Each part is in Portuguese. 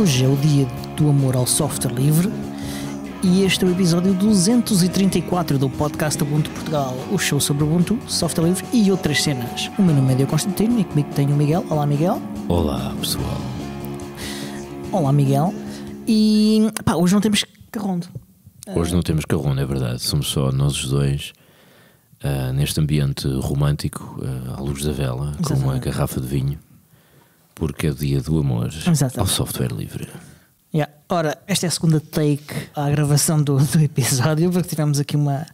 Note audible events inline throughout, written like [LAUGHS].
Hoje é o dia do amor ao software livre e este é o episódio 234 do podcast Ubuntu Portugal, o show sobre Ubuntu, software livre e outras cenas. O meu nome é Diogo Constantino e comigo tenho o Miguel. Olá, Miguel. Olá, pessoal. Olá, Miguel. E pá, hoje não temos carrondo. Hoje não temos carrondo, é verdade. Somos só nós os dois. Uh, neste ambiente romântico, uh, à luz da vela, Exatamente. com uma garrafa de vinho porque é o dia do amor Exatamente. ao software livre. Yeah. Ora, esta é a segunda take à gravação do, do episódio, porque tivemos aqui uma,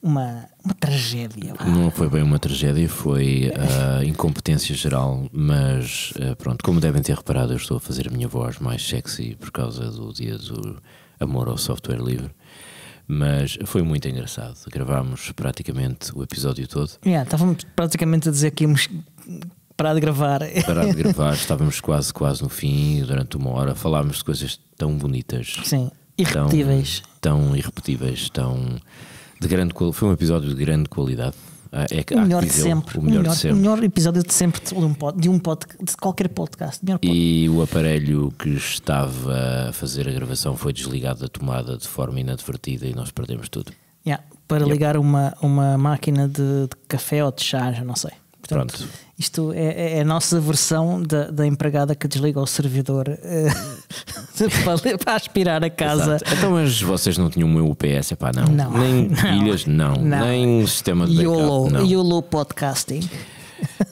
uma, uma tragédia. Lá. Não foi bem uma tragédia, foi uh, incompetência geral, mas uh, pronto, como devem ter reparado, eu estou a fazer a minha voz mais sexy por causa do dia do amor ao software livre. Mas foi muito engraçado. Gravámos praticamente o episódio todo. Yeah, estávamos praticamente a dizer que íamos parar de gravar. Parar de gravar, [LAUGHS] estávamos quase, quase no fim, durante uma hora, falámos de coisas tão bonitas. Sim, irrepetíveis. Tão, tão irrepetíveis, tão. De grande, foi um episódio de grande qualidade. Ah, é, o melhor, dizer, sempre, o, melhor o melhor de sempre. O melhor episódio de sempre de, um pod, de, um pod, de qualquer podcast. De podcast. E o aparelho que estava a fazer a gravação foi desligado da tomada de forma inadvertida e nós perdemos tudo. Yeah, para ligar uma, uma máquina de, de café ou de chá, já não sei. Portanto, Pronto. isto é, é, é, a nossa versão da, da, empregada que desliga o servidor eh, [LAUGHS] para, para, aspirar a casa. Exato. Então, mas vocês não tinham o UPS, epá, não. não. Nem não. pilhas, não. não. Nem sistema de YOLO, backup, não. YOLO Podcasting.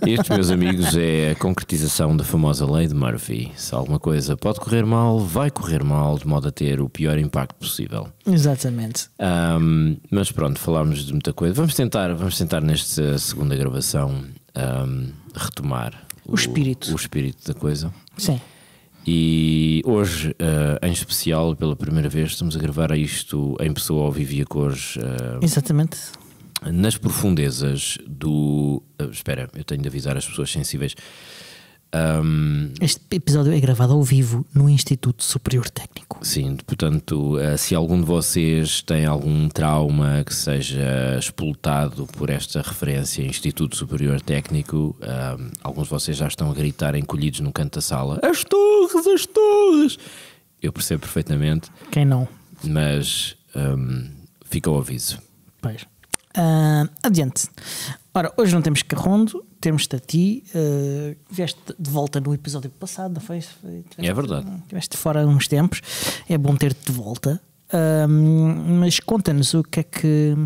Este, meus amigos, é a concretização da famosa lei de Murphy. Se alguma coisa pode correr mal, vai correr mal, de modo a ter o pior impacto possível. Exatamente. Um, mas pronto, falámos de muita coisa. Vamos tentar, vamos tentar nesta segunda gravação um, retomar o, o, espírito. o espírito da coisa. Sim. E hoje, uh, em especial, pela primeira vez, estamos a gravar isto em pessoa ao vivo cores. Uh, Exatamente. Nas profundezas do. Uh, espera, eu tenho de avisar as pessoas sensíveis um, este episódio é gravado ao vivo no Instituto Superior Técnico. Sim, portanto, eh, se algum de vocês tem algum trauma que seja expultado por esta referência Instituto Superior Técnico, um, eh, alguns de vocês já estão a gritar encolhidos no canto da sala: As torres, as torres! Eu percebo perfeitamente. Quem não? Mas um, ehm, fica o aviso. Pois. Uh, adiante. Ora, hoje não temos carrondo, temos-te a ti. Uh, eh, vieste de volta no episódio passado, não foi? Tiveste, é verdade. Estiveste fora uns tempos. É bom ter-te de volta. mas conta-nos o que é que.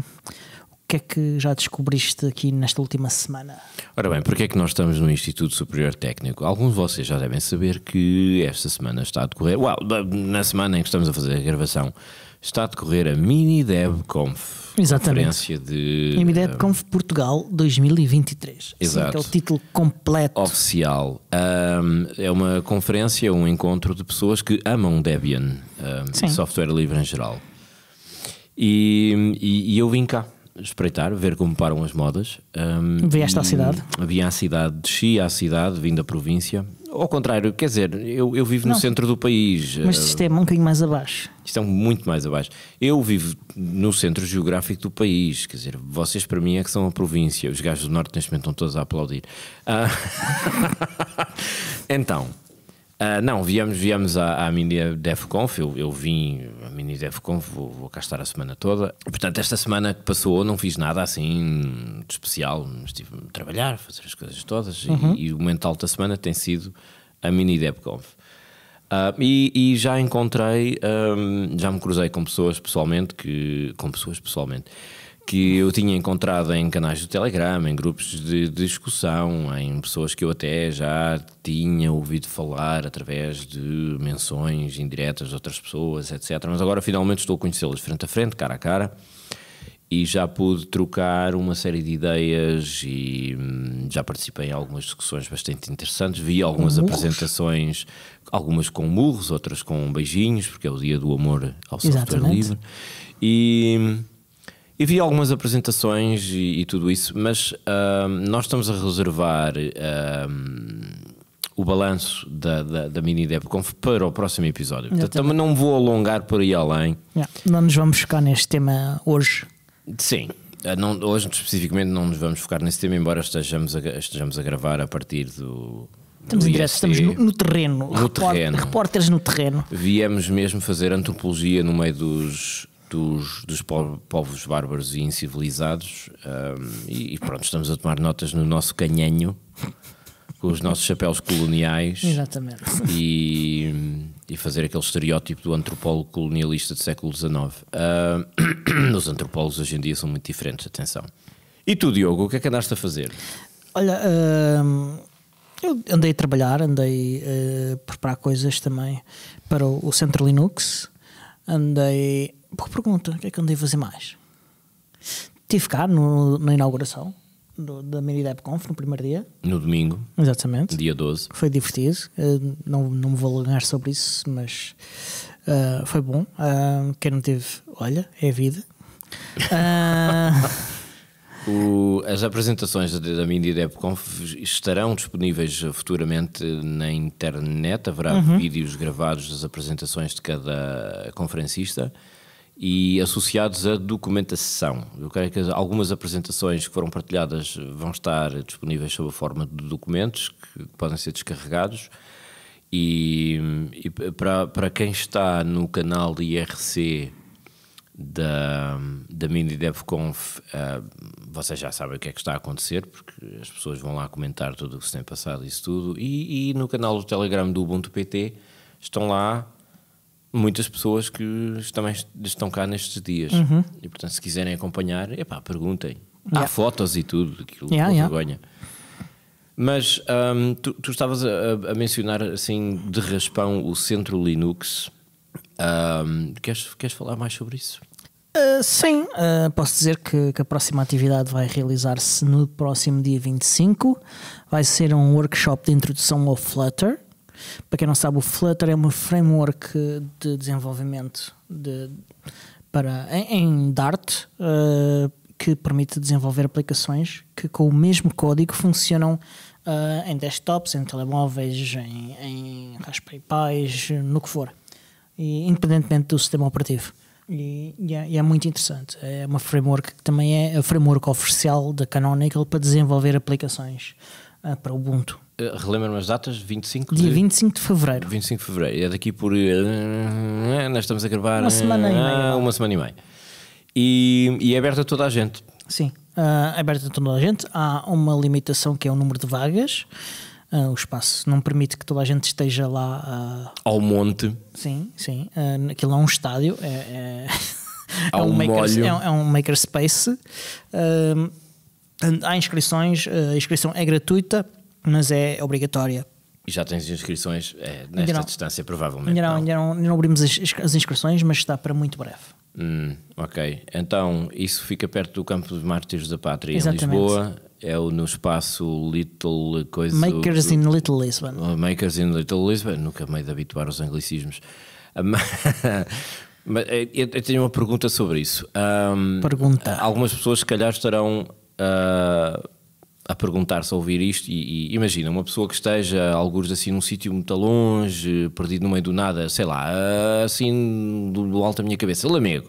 O que é que já descobriste aqui nesta última semana? Ora bem, porque é que nós estamos no Instituto Superior Técnico? Alguns de vocês já devem saber que esta semana está a decorrer, uau, na semana em que estamos a fazer a gravação, está a decorrer a Mini DevConf. Exatamente. de. MDevConf eh, Portugal 2023. Exato. Sim, é o título completo. Oficial. Um, é uma conferência, um encontro de pessoas que amam Debian, um, software livre em geral. E, e, e, eu vim cá espreitar, ver como param as modas. Um, esta à cidade? Vi à cidade, desci à cidade, vim da província ao contrário, quer dizer, eu, eu vivo não, no centro do país. Mas eh, isto é um bocadinho mais abaixo. Estão é muito mais abaixo. Eu vivo no centro geográfico do país, quer dizer, vocês para mim é que são a província. Os gajos do Norte neste momento estão todos a aplaudir. Ah. [LAUGHS] então, Uh, não, viemos, viemos à, à mini DevConf, eu, eu vim à mini DevConf, vou, vou cá estar a semana toda. Portanto, esta semana que passou não fiz nada assim de especial, estive a trabalhar, a fazer as coisas todas uhum. e, e, o mental da semana tem sido a mini DevConf. Uh, ah, e, e, já encontrei, um, ah, já me cruzei com pessoas pessoalmente que. com pessoas pessoalmente que eu tinha encontrado em canais do Telegram, em grupos de, discussão, em pessoas que eu até já tinha ouvido falar através de menções indiretas de outras pessoas, etc. Mas agora finalmente estou a conhecê-las frente a frente, cara a cara, e já pude trocar uma série de ideias e hum, já participei em algumas discussões bastante interessantes. Vi algumas com apresentações, algumas com murros, outras com beijinhos, porque é o dia do amor ao software livre. E. Hum, eu vi algumas apresentações e, e tudo isso, mas uh, nós estamos a reservar uh, o balanço da, da, da mini DevConf para o próximo episódio. Portanto, também não vou alongar por aí além. Yeah. Não nos vamos focar neste tema hoje. Sim. Ah, não, hoje especificamente não nos vamos focar nesse tema, embora estejamos a, estejamos a gravar a partir do, Estamos em direto, estamos no, no terreno. No terreno. Repórteres no terreno. Viemos mesmo fazer antropologia no meio dos, dos, dos povos bárbaros e incivilizados. Um, e, e, pronto, estamos a tomar notas no nosso canhenho, com os nossos chapéus coloniais. Exatamente. E, e fazer aquele estereótipo do antropólogo colonialista do século XIX. Uh, os antropólogos hoje em dia são muito diferentes, atenção. E tu, Diogo, o que é que andaste a fazer? Olha, uh, eu andei a trabalhar, andei eh, a preparar coisas também para o, o Centro Linux, andei porque pergunta: o que é que eu não devo fazer mais? Tive cá no, na inauguração do, da Mini Debconf no primeiro dia. No domingo. Exatamente. Dia 12. Foi divertido. Eh, não, não me vou alongar sobre isso, mas uh, foi bom. Uh, quem não teve, olha, é vida. [LAUGHS] o, as apresentações da, da Mini Debconf estarão disponíveis futuramente na internet. Haverá uhum. vídeos gravados das apresentações de cada conferencista e associados à documentação. Eu creio que algumas apresentações que foram partilhadas vão estar disponíveis sob a forma de documentos que podem ser descarregados. E, e para, para quem está no canal IRC da, da Mini DevConf, uh, vocês já sabem o que é que está a acontecer, porque as pessoas vão lá comentar tudo o que se tem passado, isso tudo. E, e no canal do Telegram do Ubuntu PT estão lá muitas pessoas que também estão cá nestes dias. Uhum. E portanto, se quiserem acompanhar, epá, perguntem. Yeah. Há fotos e tudo, aquilo yeah, yeah. vergonha. Mas um, tu, tu, estavas a, a, mencionar assim de raspão o centro Linux. Um, queres, queres falar mais sobre isso? Uh, sim, uh, posso dizer que, que, a próxima atividade vai realizar-se no próximo dia 25. Vai ser um workshop de introdução ao Flutter, para quem não sabe, o Flutter é um framework de desenvolvimento de, para, em, em Dart uh, que permite desenvolver aplicações que, com o mesmo código, funcionam Uh, em desktops, em telemóveis, em, em Raspberry Pis, no que for, e, independentemente do sistema operativo. E, e, é, e, é, muito interessante. É uma framework que também é a framework oficial da Canonical para desenvolver aplicações ah, para Ubuntu. Eh, relembra-me as datas, 25 de... Dia 25 de Fevereiro. 25 de Fevereiro, é daqui por... Eh, nós estamos a gravar... Uma semana e eh, meia. Ah, uma semana e meia. E, e é aberta a toda a gente. Sim, ah, é aberta a toda a gente. Há uma limitação que é o número de vagas. Uh, o espaço não permite que toda a gente esteja lá uh... ao monte. Sim, sim. Uh, aquilo é um estádio, é, é... [LAUGHS] é um, um maker, é, é, um makerspace. Uh, há inscrições, eh, a inscrição é gratuita, mas é obrigatória. E já tens inscrições é, nesta não, distância, provavelmente. Ainda não, não. Ainda não, ainda não abrimos as, inscrições, mas está para muito breve. Hum, ok. Então, isso fica perto do Campo dos Mártires da Pátria, Exatamente. em Lisboa. É o, no espaço Little Coisa. Makers do, in Little Lisbon. Oh, Makers in Little Lisbon. Nunca meio de habituar aos anglicismos. Ah, [LAUGHS] mas eh, eu tenho uma pergunta sobre isso. Um, pergunta. Algumas pessoas, se calhar, estarão a, a perguntar se a ouvir isto. E, e, imagina, uma pessoa que esteja, alguns assim, num sítio muito longe, perdido no meio do nada, sei lá, assim, do, do alto da minha cabeça, Lamego.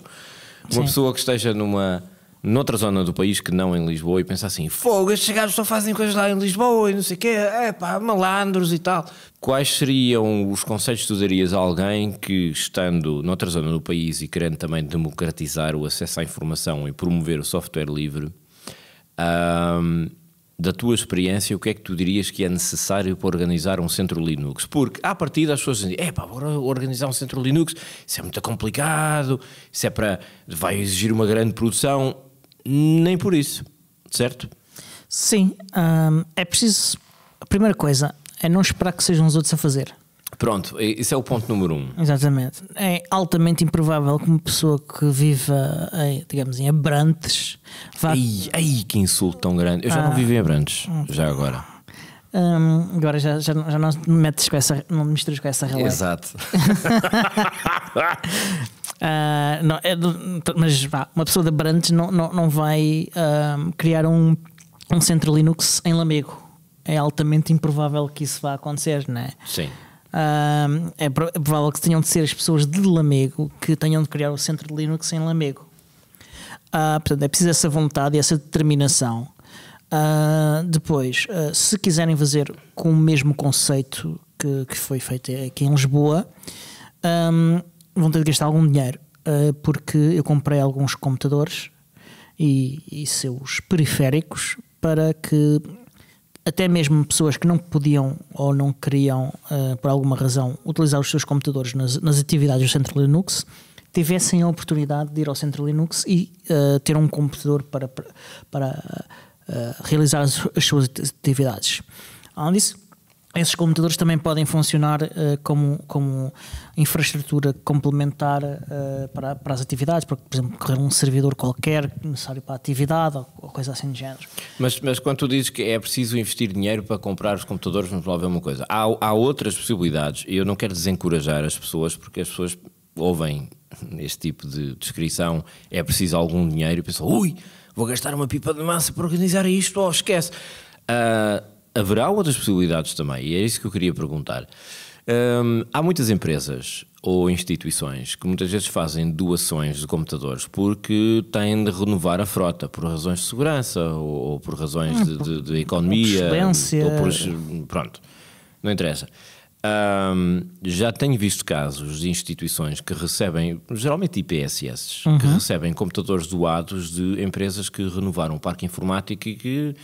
Uma Sim. pessoa que esteja numa noutra zona do país que não em Lisboa e pensar assim: fogo, estes gajos só fazem coisas lá em Lisboa e não sei o quê, é pá, malandros e tal. Quais seriam os conselhos que tu darias a alguém que, estando noutra zona do país e querendo também democratizar o acesso à informação e promover o software livre, um, da tua experiência, o que é que tu dirias que é necessário para organizar um centro Linux? Porque, à partida, as pessoas dizem: é pá, organizar um centro Linux, isso é muito complicado, isso é para. vai exigir uma grande produção. Nem por isso, certo? Sim, é preciso. A primeira coisa é não esperar que sejam os outros a fazer. Pronto, isso é o ponto número um. Exatamente. É altamente improvável que uma pessoa que viva, em, digamos, em Abrantes vá. Ai, ai, que insulto tão grande. Eu já ah. não vivo em Abrantes, já agora. Hum, agora já, já, já não metes com essa, não misturas com essa relação. Exato. uh, [LAUGHS] não, é, mas vá, uma pessoa de Abrantes não, não, não vai hum, criar um, um centro Linux em Lamego. É altamente improvável que isso vá acontecer, não é? Sim. Uh, é, provável que tenham de ser as pessoas de Lamego que tenham de criar o centro de Linux em Lamego. Uh, portanto, é preciso essa vontade e essa determinação. Uh, depois, ah, se quiserem fazer com o mesmo conceito que, que foi feito aqui em Lisboa, um, vão ter de gastar algum dinheiro, porque eu comprei alguns computadores e, e seus periféricos para que até mesmo pessoas que não podiam ou não queriam, uh, por alguma razão, utilizar os seus computadores nas, nas, atividades do Centro Linux, tivessem a oportunidade de ir ao Centro Linux e uh, ter um computador para, para uh, realizar as, as, suas atividades. Além disso, esses computadores também podem funcionar uh, como, como infraestrutura complementar uh, para, para as atividades, para, por exemplo, correr um servidor qualquer necessário para a atividade ou, ou coisa assim de género. Mas, mas quando tu dizes que é preciso investir dinheiro para comprar os computadores, vamos lá ver uma coisa. Há, há outras possibilidades e eu não quero desencorajar as pessoas porque as pessoas ouvem este tipo de descrição, é preciso algum dinheiro e pensam, ui, vou gastar uma pipa de massa para organizar isto, ou oh, esquece. Uh, haverá outras possibilidades também, e é isso que eu queria perguntar. Hum, há muitas empresas ou instituições que muitas vezes fazem doações de computadores porque têm de renovar a frota por razões de segurança ou, ou por razões ah, de, de, de economia ou por, pronto, não interessa. Hum, já tenho visto casos de instituições que recebem, geralmente IPSS, uhum. que recebem computadores doados de empresas que renovaram o parque informático e que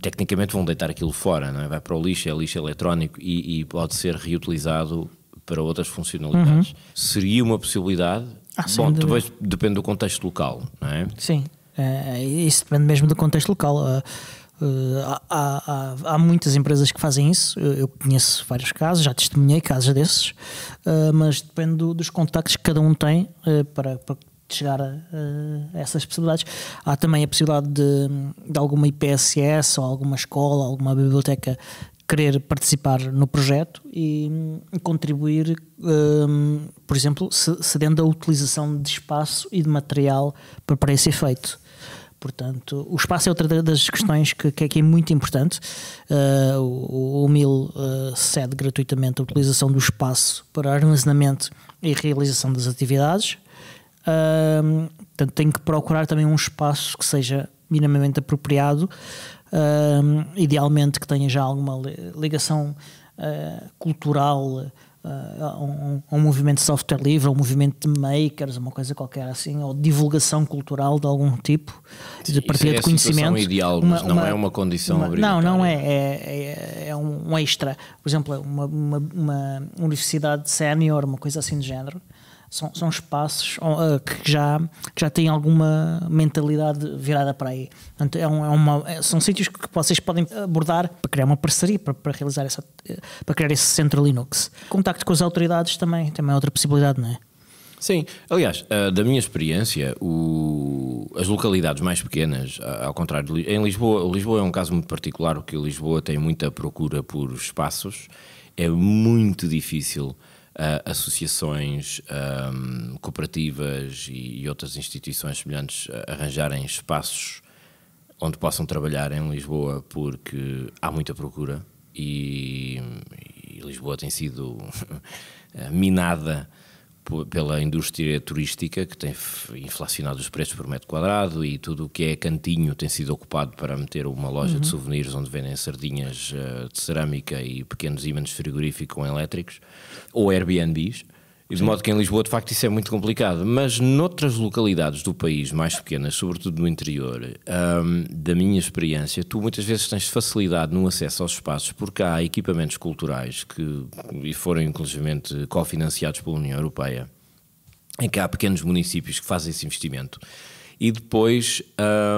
tecnicamente vão deitar aquilo fora, não é? vai para o lixo, é lixo eletrónico e, e pode ser reutilizado para outras funcionalidades. Uhum. Seria uma possibilidade? Ah, Bom, depois depende do contexto local, não é? Sim, é, é, isso depende mesmo do contexto local. Uh, há, há, há, muitas empresas que fazem isso, eu conheço vários casos, já testemunhei casos desses, uh, mas depende do, dos contactos que cada um tem uh, para, para, de chegar a, a, essas possibilidades. Há também a possibilidade de, de alguma IPSS ou alguma escola, alguma biblioteca querer participar no projeto e contribuir, um, por exemplo, cedendo a utilização de espaço e de material para esse efeito. Portanto, o espaço é outra das questões que, que, é, que é muito importante. Uh, o, o MIL uh, cede gratuitamente a utilização do espaço para armazenamento e realização das atividades. Uh, portanto, tenho que procurar também um espaço que seja minimamente apropriado, idealmente que tenha já alguma ligação uh, cultural ah, a um, um, movimento de software livre, a um movimento de makers, uma coisa qualquer assim, ou divulgação cultural de algum tipo, Sim, de partilha é de conhecimento. ideal, uma, mas não uma, é uma condição uma, Não, não é. É, é, é um extra. Por exemplo, uma, uma, uma universidade sénior, uma coisa assim do género são, são espaços eh, que, já, que já têm alguma mentalidade virada para aí. Portanto, é, um, é uma, é, são sítios que vocês podem abordar para criar uma parceria, para, para, realizar essa, eh, para criar esse centro Linux. Contacto com as autoridades também, também é outra possibilidade, não é? Sim, aliás, eh, da minha experiência, o... as localidades mais pequenas, ao contrário, de... em Lisboa, Lisboa é um caso muito particular, porque Lisboa tem muita procura por espaços, é muito difícil uh, associações um, cooperativas e, e, outras instituições semelhantes arranjarem espaços onde possam trabalhar em Lisboa, porque há muita procura e, e Lisboa tem sido [LAUGHS] ah, minada pela indústria turística, que tem inflacionado os preços por metro quadrado e tudo o que é cantinho tem sido ocupado para meter uma loja uhum. de souvenirs onde vendem sardinhas uh, de cerâmica e pequenos ímãs frigoríficos elétricos, ou Airbnbs. E de modo que em Lisboa, de facto, isso é muito complicado. Mas noutras localidades do país, mais pequenas, sobretudo no interior, hum, da minha experiência, tu muitas vezes tens facilidade no acesso aos espaços porque há equipamentos culturais que e foram inclusivamente cofinanciados pela União Europeia, em que há pequenos municípios que fazem esse investimento. E depois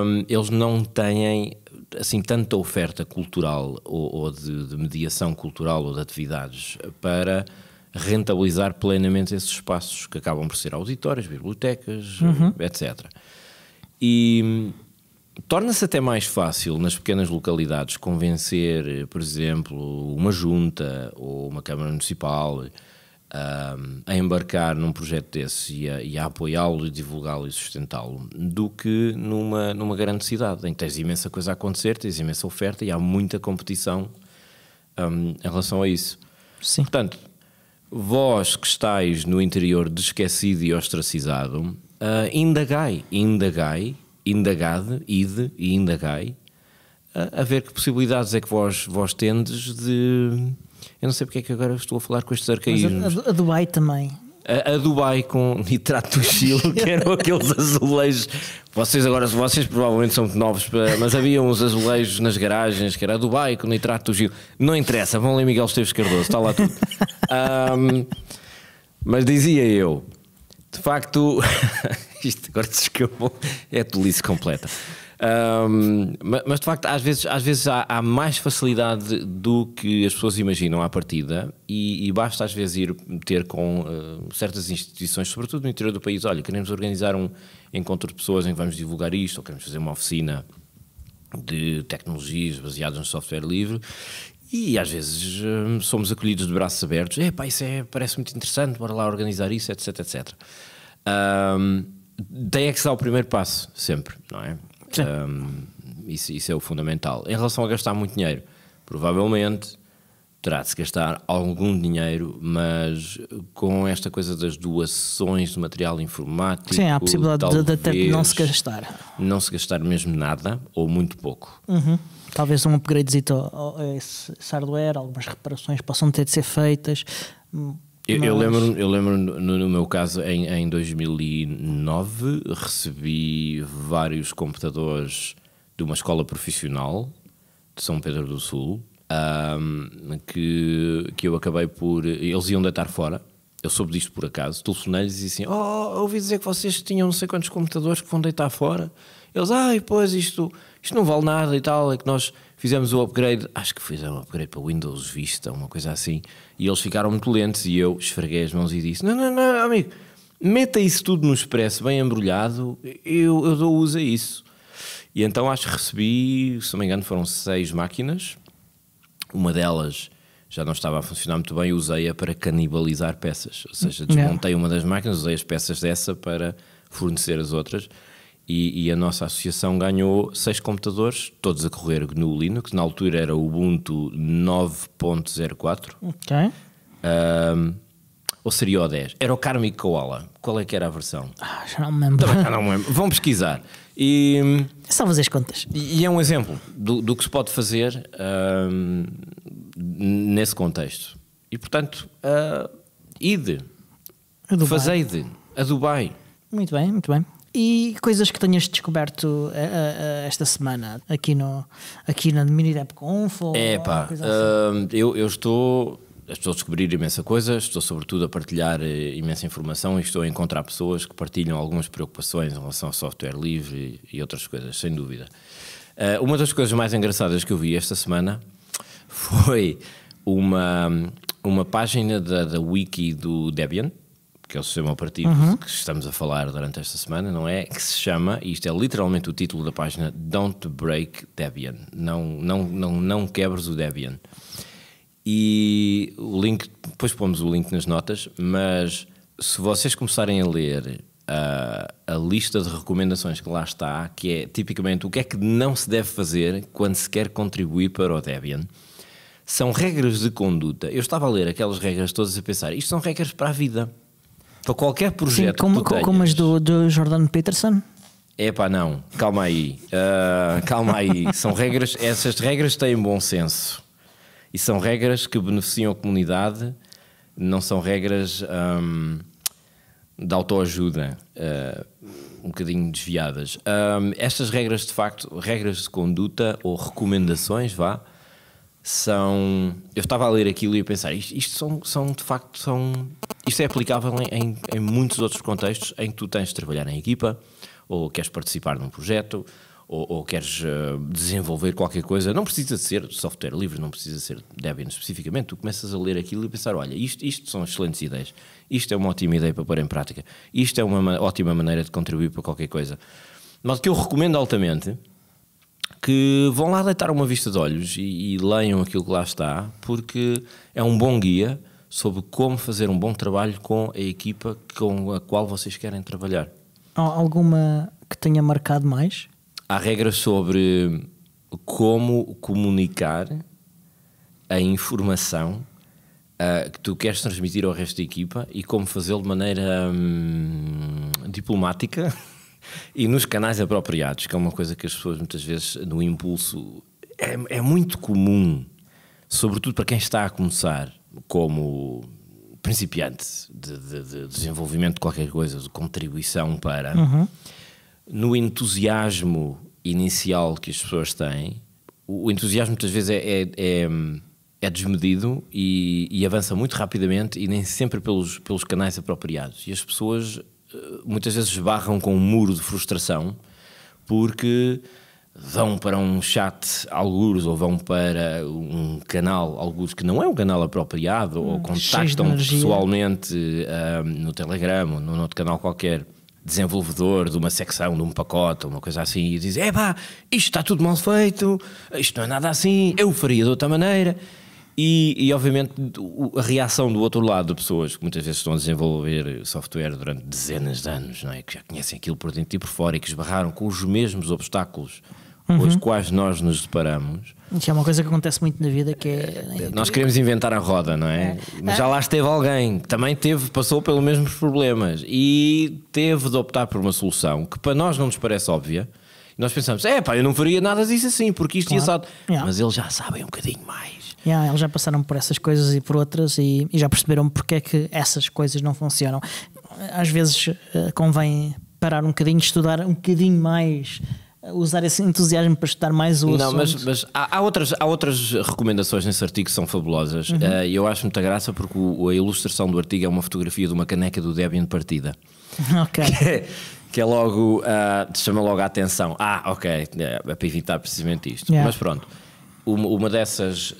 hum, eles não têm assim tanta oferta cultural ou, ou de, de mediação cultural ou de atividades para rentabilizar plenamente esses espaços que acabam por ser auditórios, bibliotecas, uhum. etc. E hum, torna-se até mais fácil nas pequenas localidades convencer, por exemplo, uma junta ou uma Câmara Municipal hum, a embarcar num projeto desse e a, e a apoiá-lo e divulgá-lo e sustentá-lo do que numa, numa grande cidade em que tens imensa coisa a acontecer, tens imensa oferta e há muita competição um, em relação a isso. Sim. Portanto, Vós que estáis no interior de esquecido e ostracizado, uh, indagai, indagai, indagade, ide e indagai, uh, a ver que possibilidades é que vós, vós tendes de. Eu não sei porque é que agora estou a falar com estes arcaísmos. Mas a, a, a Dubai também a, Dubai com nitrato do Chile, que eram [LAUGHS] aqueles azulejos. Vocês agora, vocês provavelmente são muito novos, mas havia uns azulejos nas garagens que era a Dubai com nitrato do Chile. Não interessa, vão ler Miguel Esteves Cardoso, está lá tudo. Um, [LAUGHS] mas dizia eu, de facto, [LAUGHS] isto agora se escapou, é a tolice completa. Um, mas de facto, às vezes, às vezes há, há, mais facilidade do que as pessoas imaginam à partida, e, e basta às vezes ir ter com uh, certas instituições, sobretudo no interior do país. Olha, queremos organizar um encontro de pessoas em que vamos divulgar isto, ou queremos fazer uma oficina de tecnologias baseadas no software livre. E às vezes ah, somos acolhidos de braços abertos. É, pá, isso é, parece muito interessante, bora lá organizar isso, etc, etc. Um, tem é que se dar o primeiro passo, sempre, não é? Um, isso, isso é o fundamental. Em relação a gastar muito dinheiro, provavelmente terá de se gastar algum dinheiro, mas com esta coisa das doações de material informático. Sim, há a possibilidade de, de, até não se gastar. Não se gastar mesmo nada ou muito pouco. Uhum. Talvez um upgradezito a esse hardware, algumas reparações possam ter de ser feitas eu, eu lembro, eu lembro no, no, meu caso, em, em 2009, recebi vários computadores de uma escola profissional de São Pedro do Sul um, que, que eu acabei por. Eles iam deitar fora. Eu soube disto por acaso. Telefonei-lhes e disse assim: Oh, ouvi dizer que vocês tinham não sei quantos computadores que vão deitar fora. Eles, ah, e pois isto, isto não vale nada e tal. É que nós Fizemos o upgrade, acho que fizeram um upgrade para Windows Vista, uma coisa assim, e eles ficaram muito lentos e eu esfreguei as mãos e disse: Não, não, não, amigo, meta isso tudo no expresso, bem embrulhado, eu, eu dou uso a isso. E então acho que recebi, se não me engano, foram seis máquinas, uma delas já não estava a funcionar muito bem, usei-a para canibalizar peças. Ou seja, desmontei não. uma das máquinas, usei as peças dessa para fornecer as outras e, e, a nossa associação ganhou seis computadores, todos a correr GNU Linux, na altura era o Ubuntu 9.04. Ok. Um, ou seria o 10? Era o Karmic Koala. Qual é que era a versão? Ah, já não me lembro. já não me lembro. Vão pesquisar. E, é Só fazer as contas. E, é um exemplo do, do, que se pode fazer um, nesse contexto. E portanto, uh, ah, ide. Fazei-de. A Dubai. Muito bem, muito bem. E coisas que tenhas descoberto eh, eh, eh, esta semana aqui, no, aqui na Minidep Conf? É pá, assim? uh, eu, eu estou estou a descobrir imensa coisa, estou sobretudo a partilhar imensa informação e estou a encontrar pessoas que partilham algumas preocupações em relação ao software livre e, outras coisas, sem dúvida. Uh, uma das coisas mais engraçadas que eu vi esta semana [LAUGHS] foi uma, uma página da, da wiki do Debian, que é o sistema operativo uhum. que estamos a falar durante esta semana, não é? Que se chama, e isto é literalmente o título da página, Don't Break Debian. Não, não, não, não quebres o Debian. E o link, depois pomos o link nas notas, mas se vocês começarem a ler a, ah, a lista de recomendações que lá está, que é tipicamente o que é que não se deve fazer quando se quer contribuir para o Debian, são regras de conduta. Eu estava a ler aquelas regras todas a pensar, isto são regras para a vida para qualquer projeto. Sim, como, que tu como as do, do Jordan Peterson? É pá, não, calma aí, uh, calma aí. [LAUGHS] São regras, essas regras têm bom senso e são regras que beneficiam a comunidade, não são regras um, de autoajuda, uh, um bocadinho desviadas. Um, estas regras, de facto, regras de conduta ou recomendações, vá, são. Eu estava a ler aquilo e a pensar, isto, isto são, são de facto são. Isto é aplicável em, em, muitos outros contextos em que tu tens de trabalhar em equipa, ou queres participar num projeto, ou, ou queres uh, desenvolver qualquer coisa. Não precisa ser software livre, não precisa ser Debian especificamente. Tu começas a ler aquilo e pensar, olha, isto, isto são excelentes ideias, isto é uma ótima ideia para pôr em prática, isto é uma ótima maneira de contribuir para qualquer coisa. Mas o que eu recomendo altamente que vão lá deitar uma vista de olhos e, e leiam aquilo que lá está, porque é um bom guia sobre como fazer um bom trabalho com a equipa com a qual vocês querem trabalhar. Há alguma que tenha marcado mais? Há regras sobre como comunicar a informação uh, que tu queres transmitir ao resto da equipa e como fazê-lo de maneira hum, diplomática. [LAUGHS] E nos canais apropriados, que é uma coisa que as pessoas muitas vezes, no impulso, é, é muito comum, sobretudo para quem está a começar como principiante de, de, de desenvolvimento de qualquer coisa, de contribuição para, uhum. no entusiasmo inicial que as pessoas têm, o entusiasmo muitas vezes é, é, é é desmedido e, e, avança muito rapidamente e nem sempre pelos, pelos canais apropriados. E as pessoas muitas vezes barram com um muro de frustração porque vão para um chat alguns ou vão para um canal alguns que não é um canal apropriado hum, ou contactam pessoalmente ah, no Telegram ou num outro canal qualquer desenvolvedor de uma secção, de um pacote, uma coisa assim e dizem, é pá, isto está tudo mal feito, isto não é nada assim, eu faria de outra maneira e, e, obviamente a reação do outro lado de pessoas que muitas vezes estão a desenvolver software durante dezenas de anos, não é? que já conhecem aquilo por dentro e por fora e que esbarraram com os mesmos obstáculos uhum. com os uhum. quais nós nos deparamos. Isso é uma coisa que acontece muito na vida que é. Eh, nós queremos inventar a roda, não é? é. Mas já lá esteve alguém que também teve, passou pelos mesmos problemas e teve de optar por uma solução que para nós não nos parece óbvia. Nós pensamos, é pá, eu não faria nada disso assim, porque isto claro. ia assado. Yeah. Mas eles já sabem um bocadinho mais. Yeah, eles já passaram por essas coisas e por outras e, e já perceberam porque é que essas coisas não funcionam. Às vezes ah, convém parar um bocadinho, estudar um bocadinho mais ah, usar esse entusiasmo para estudar mais o Não, assunto. mas, mas há, há, outras, há outras recomendações nesse artigo que são fabulosas. Uhum. Uh, eu acho muita graça porque o, a ilustração do artigo é uma fotografia de uma caneca do Debian partida. [LAUGHS] Ok. Que é, que é logo, uh, chama logo a atenção. Ah, ok, é, é para evitar precisamente isto. Yeah. Mas pronto uma, uma dessas, uh,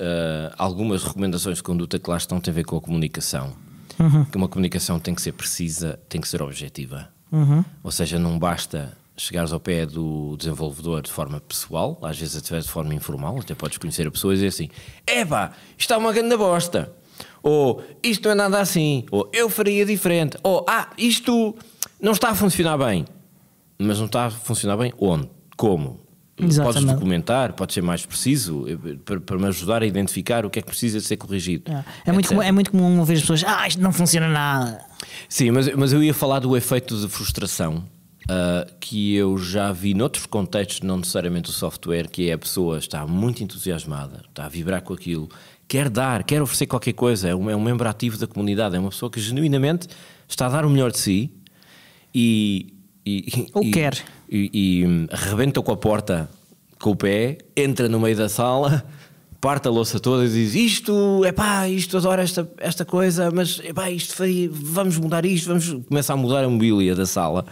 algumas recomendações de conduta que lá estão tem a ver com a comunicação. Uhum. Que uma comunicação tem que ser precisa, tem que ser objetiva. Uhum. Ou seja, não basta chegares ao pé do desenvolvedor de forma pessoal, às vezes até de forma informal, até podes conhecer a pessoa e dizer assim: Epá, isto é uma grande bosta. Ou isto não é nada assim. Ou eu faria diferente. Ou ah, isto não está a funcionar bem. Mas não está a funcionar bem onde? Como? Exatamente. podes documentar, pode ser mais preciso eh, para, para, me ajudar a identificar o que é que precisa de ser corrigido. É, é muito, comum, é muito comum ouvir as pessoas, ah, isto não funciona nada. Sim, mas, mas eu ia falar do efeito de frustração. Uh, que eu já vi noutros contextos, não necessariamente o software, que é a pessoa está muito entusiasmada, está a vibrar com aquilo, quer dar, quer oferecer qualquer coisa, é um, é um membro ativo da comunidade, é uma pessoa que genuinamente está a dar o melhor de si e. e Ou e, quer e, e hum, arrebenta com a porta com o pé, entra no meio da sala, parte a louça toda e diz: Isto, é pá, isto adoro esta, esta coisa, mas é pá, isto foi vamos mudar isto, vamos começar a mudar a mobília da sala.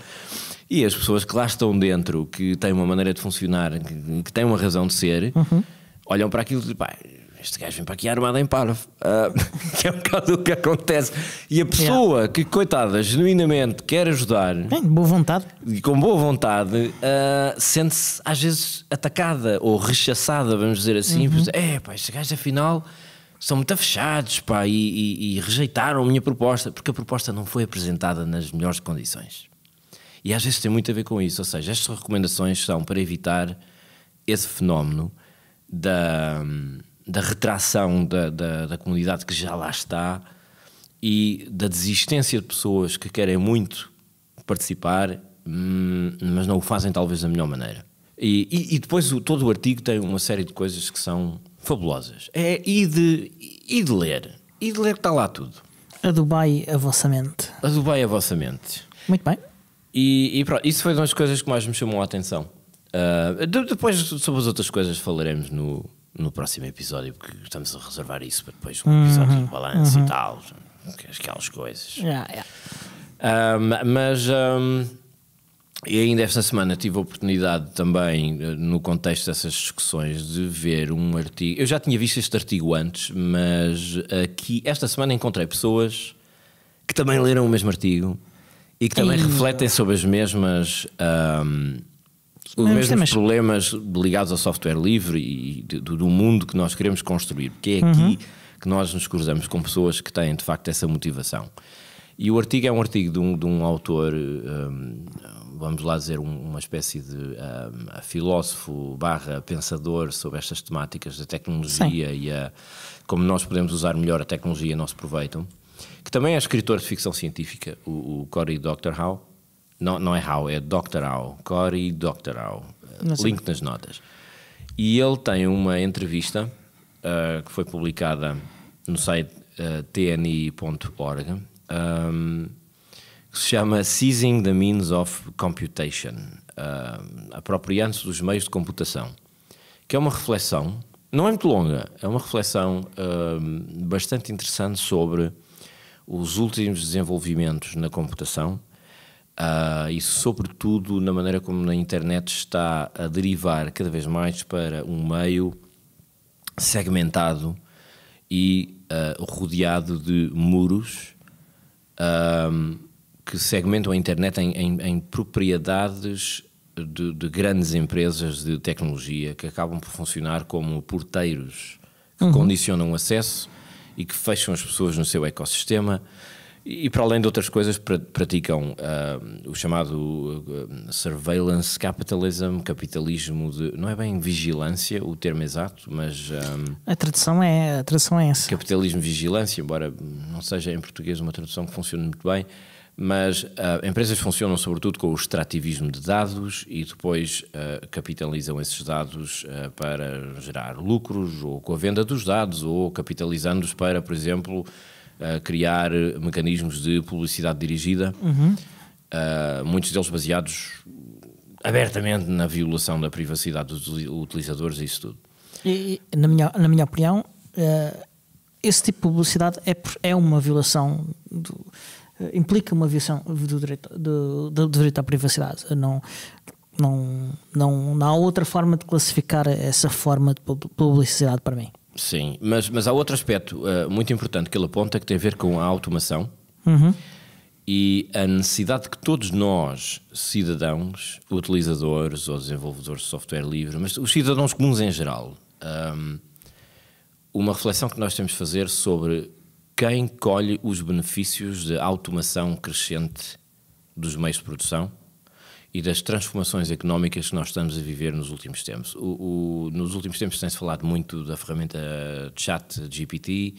E as pessoas que lá estão dentro, que têm uma maneira de funcionar, que, que têm uma razão de ser, uhum. olham para aquilo e dizem: pá, este gajo vem para aqui armado em parvo, uh, [LAUGHS] que é um bocado o que acontece. E a pessoa yeah. que, coitada, genuinamente quer ajudar, Bem, boa vontade. e com boa vontade, uh, sente-se às vezes atacada ou rechaçada, vamos dizer assim. Uhum. É, pá, estes gajos afinal são muito fechados, pá, e, e, e rejeitaram a minha proposta, porque a proposta não foi apresentada nas melhores condições. E às vezes tem muito a ver com isso, ou seja, estas recomendações são para evitar esse fenómeno da. Hum, da retração da, da, da, comunidade que já lá está e da desistência de pessoas que querem muito participar, hum, mas não o fazem talvez da melhor maneira. E, e, e depois o, todo o artigo tem uma série de coisas que são fabulosas. É, e, de, e de ler. E de ler está lá tudo. A Dubai a vossa mente. A Dubai a vossa mente. Muito bem. E, e pronto, isso foi uma das coisas que mais me chamou a atenção. Uh, depois sobre as outras coisas falaremos no, no próximo episódio, porque estamos a reservar isso para depois um uhum, episódio uhum. de balanço uhum. e tal, aquelas coisas. Yeah, yeah. Um, mas. Um, e ainda esta semana tive a oportunidade também, eh, no contexto dessas discussões, de ver um artigo. Eu já tinha visto este artigo antes, mas aqui, esta semana, encontrei pessoas que também leram o mesmo artigo e que também refletem sobre as mesmas. Um, os mesmos temas. problemas ligados ao software livre e do, do, mundo que nós queremos construir, porque é uhum. aqui que nós nos cruzamos com pessoas que têm de facto essa motivação. E o artigo é um artigo de um, de um autor, um, vamos lá dizer, um, uma espécie de um, filósofo barra pensador sobre estas temáticas da tecnologia Sim. e a, como nós podemos usar melhor a tecnologia a nosso proveito, que também é escritor de ficção científica, o, o Cory Doctorow, não, não é How, é Dr. How. Corey Dr. How. Link nas notas. E ele tem uma entrevista uh, que foi publicada no site uh, eh, tni.org um, ehm, que se chama Seizing the Means of Computation uh, apropriando-se dos meios de computação que é uma reflexão não é muito longa, é uma reflexão uh, bastante interessante sobre os últimos desenvolvimentos na computação Uh, e sobretudo na maneira como a internet está a derivar cada vez mais para um meio segmentado e uh, rodeado de muros ah, que segmentam a internet em, em, em propriedades de, de, grandes empresas de tecnologia que acabam por funcionar como porteiros que uhum. condicionam o acesso e que fecham as pessoas no seu ecossistema e para além de outras coisas, praticam uh, o chamado ah, surveillance capitalism, capitalismo de. Não é bem vigilância o termo exato, mas. Um, ah, a, tradução é, a tradução é essa. Capitalismo vigilância, embora não seja em português uma tradução que funcione muito bem, mas uh, empresas funcionam sobretudo com o extrativismo de dados e depois uh, capitalizam esses dados uh, para gerar lucros, ou com a venda dos dados, ou capitalizando-os para, por exemplo criar mecanismos de publicidade dirigida, uhum. uh, muitos deles baseados abertamente na violação da privacidade dos utilizadores e isso tudo. E, na, minha, na minha opinião, uh, esse tipo de publicidade é, é uma violação do, eh, implica uma violação do direito, do, do direito à privacidade. Não, não, não, não há outra forma de classificar essa forma de publicidade para mim. Sim, mas, mas há outro aspecto uh, muito importante que ele aponta que tem a ver com a automação uhum. e a necessidade que todos nós, cidadãos, utilizadores ou desenvolvedores de software livre, mas os cidadãos comuns em geral, um, ehm, uma reflexão que nós temos de fazer sobre quem colhe os benefícios da automação crescente dos meios de produção e das transformações económicas que nós estamos a viver nos últimos tempos. O, o, nos últimos tempos tem-se falado muito da ferramenta Chat GPT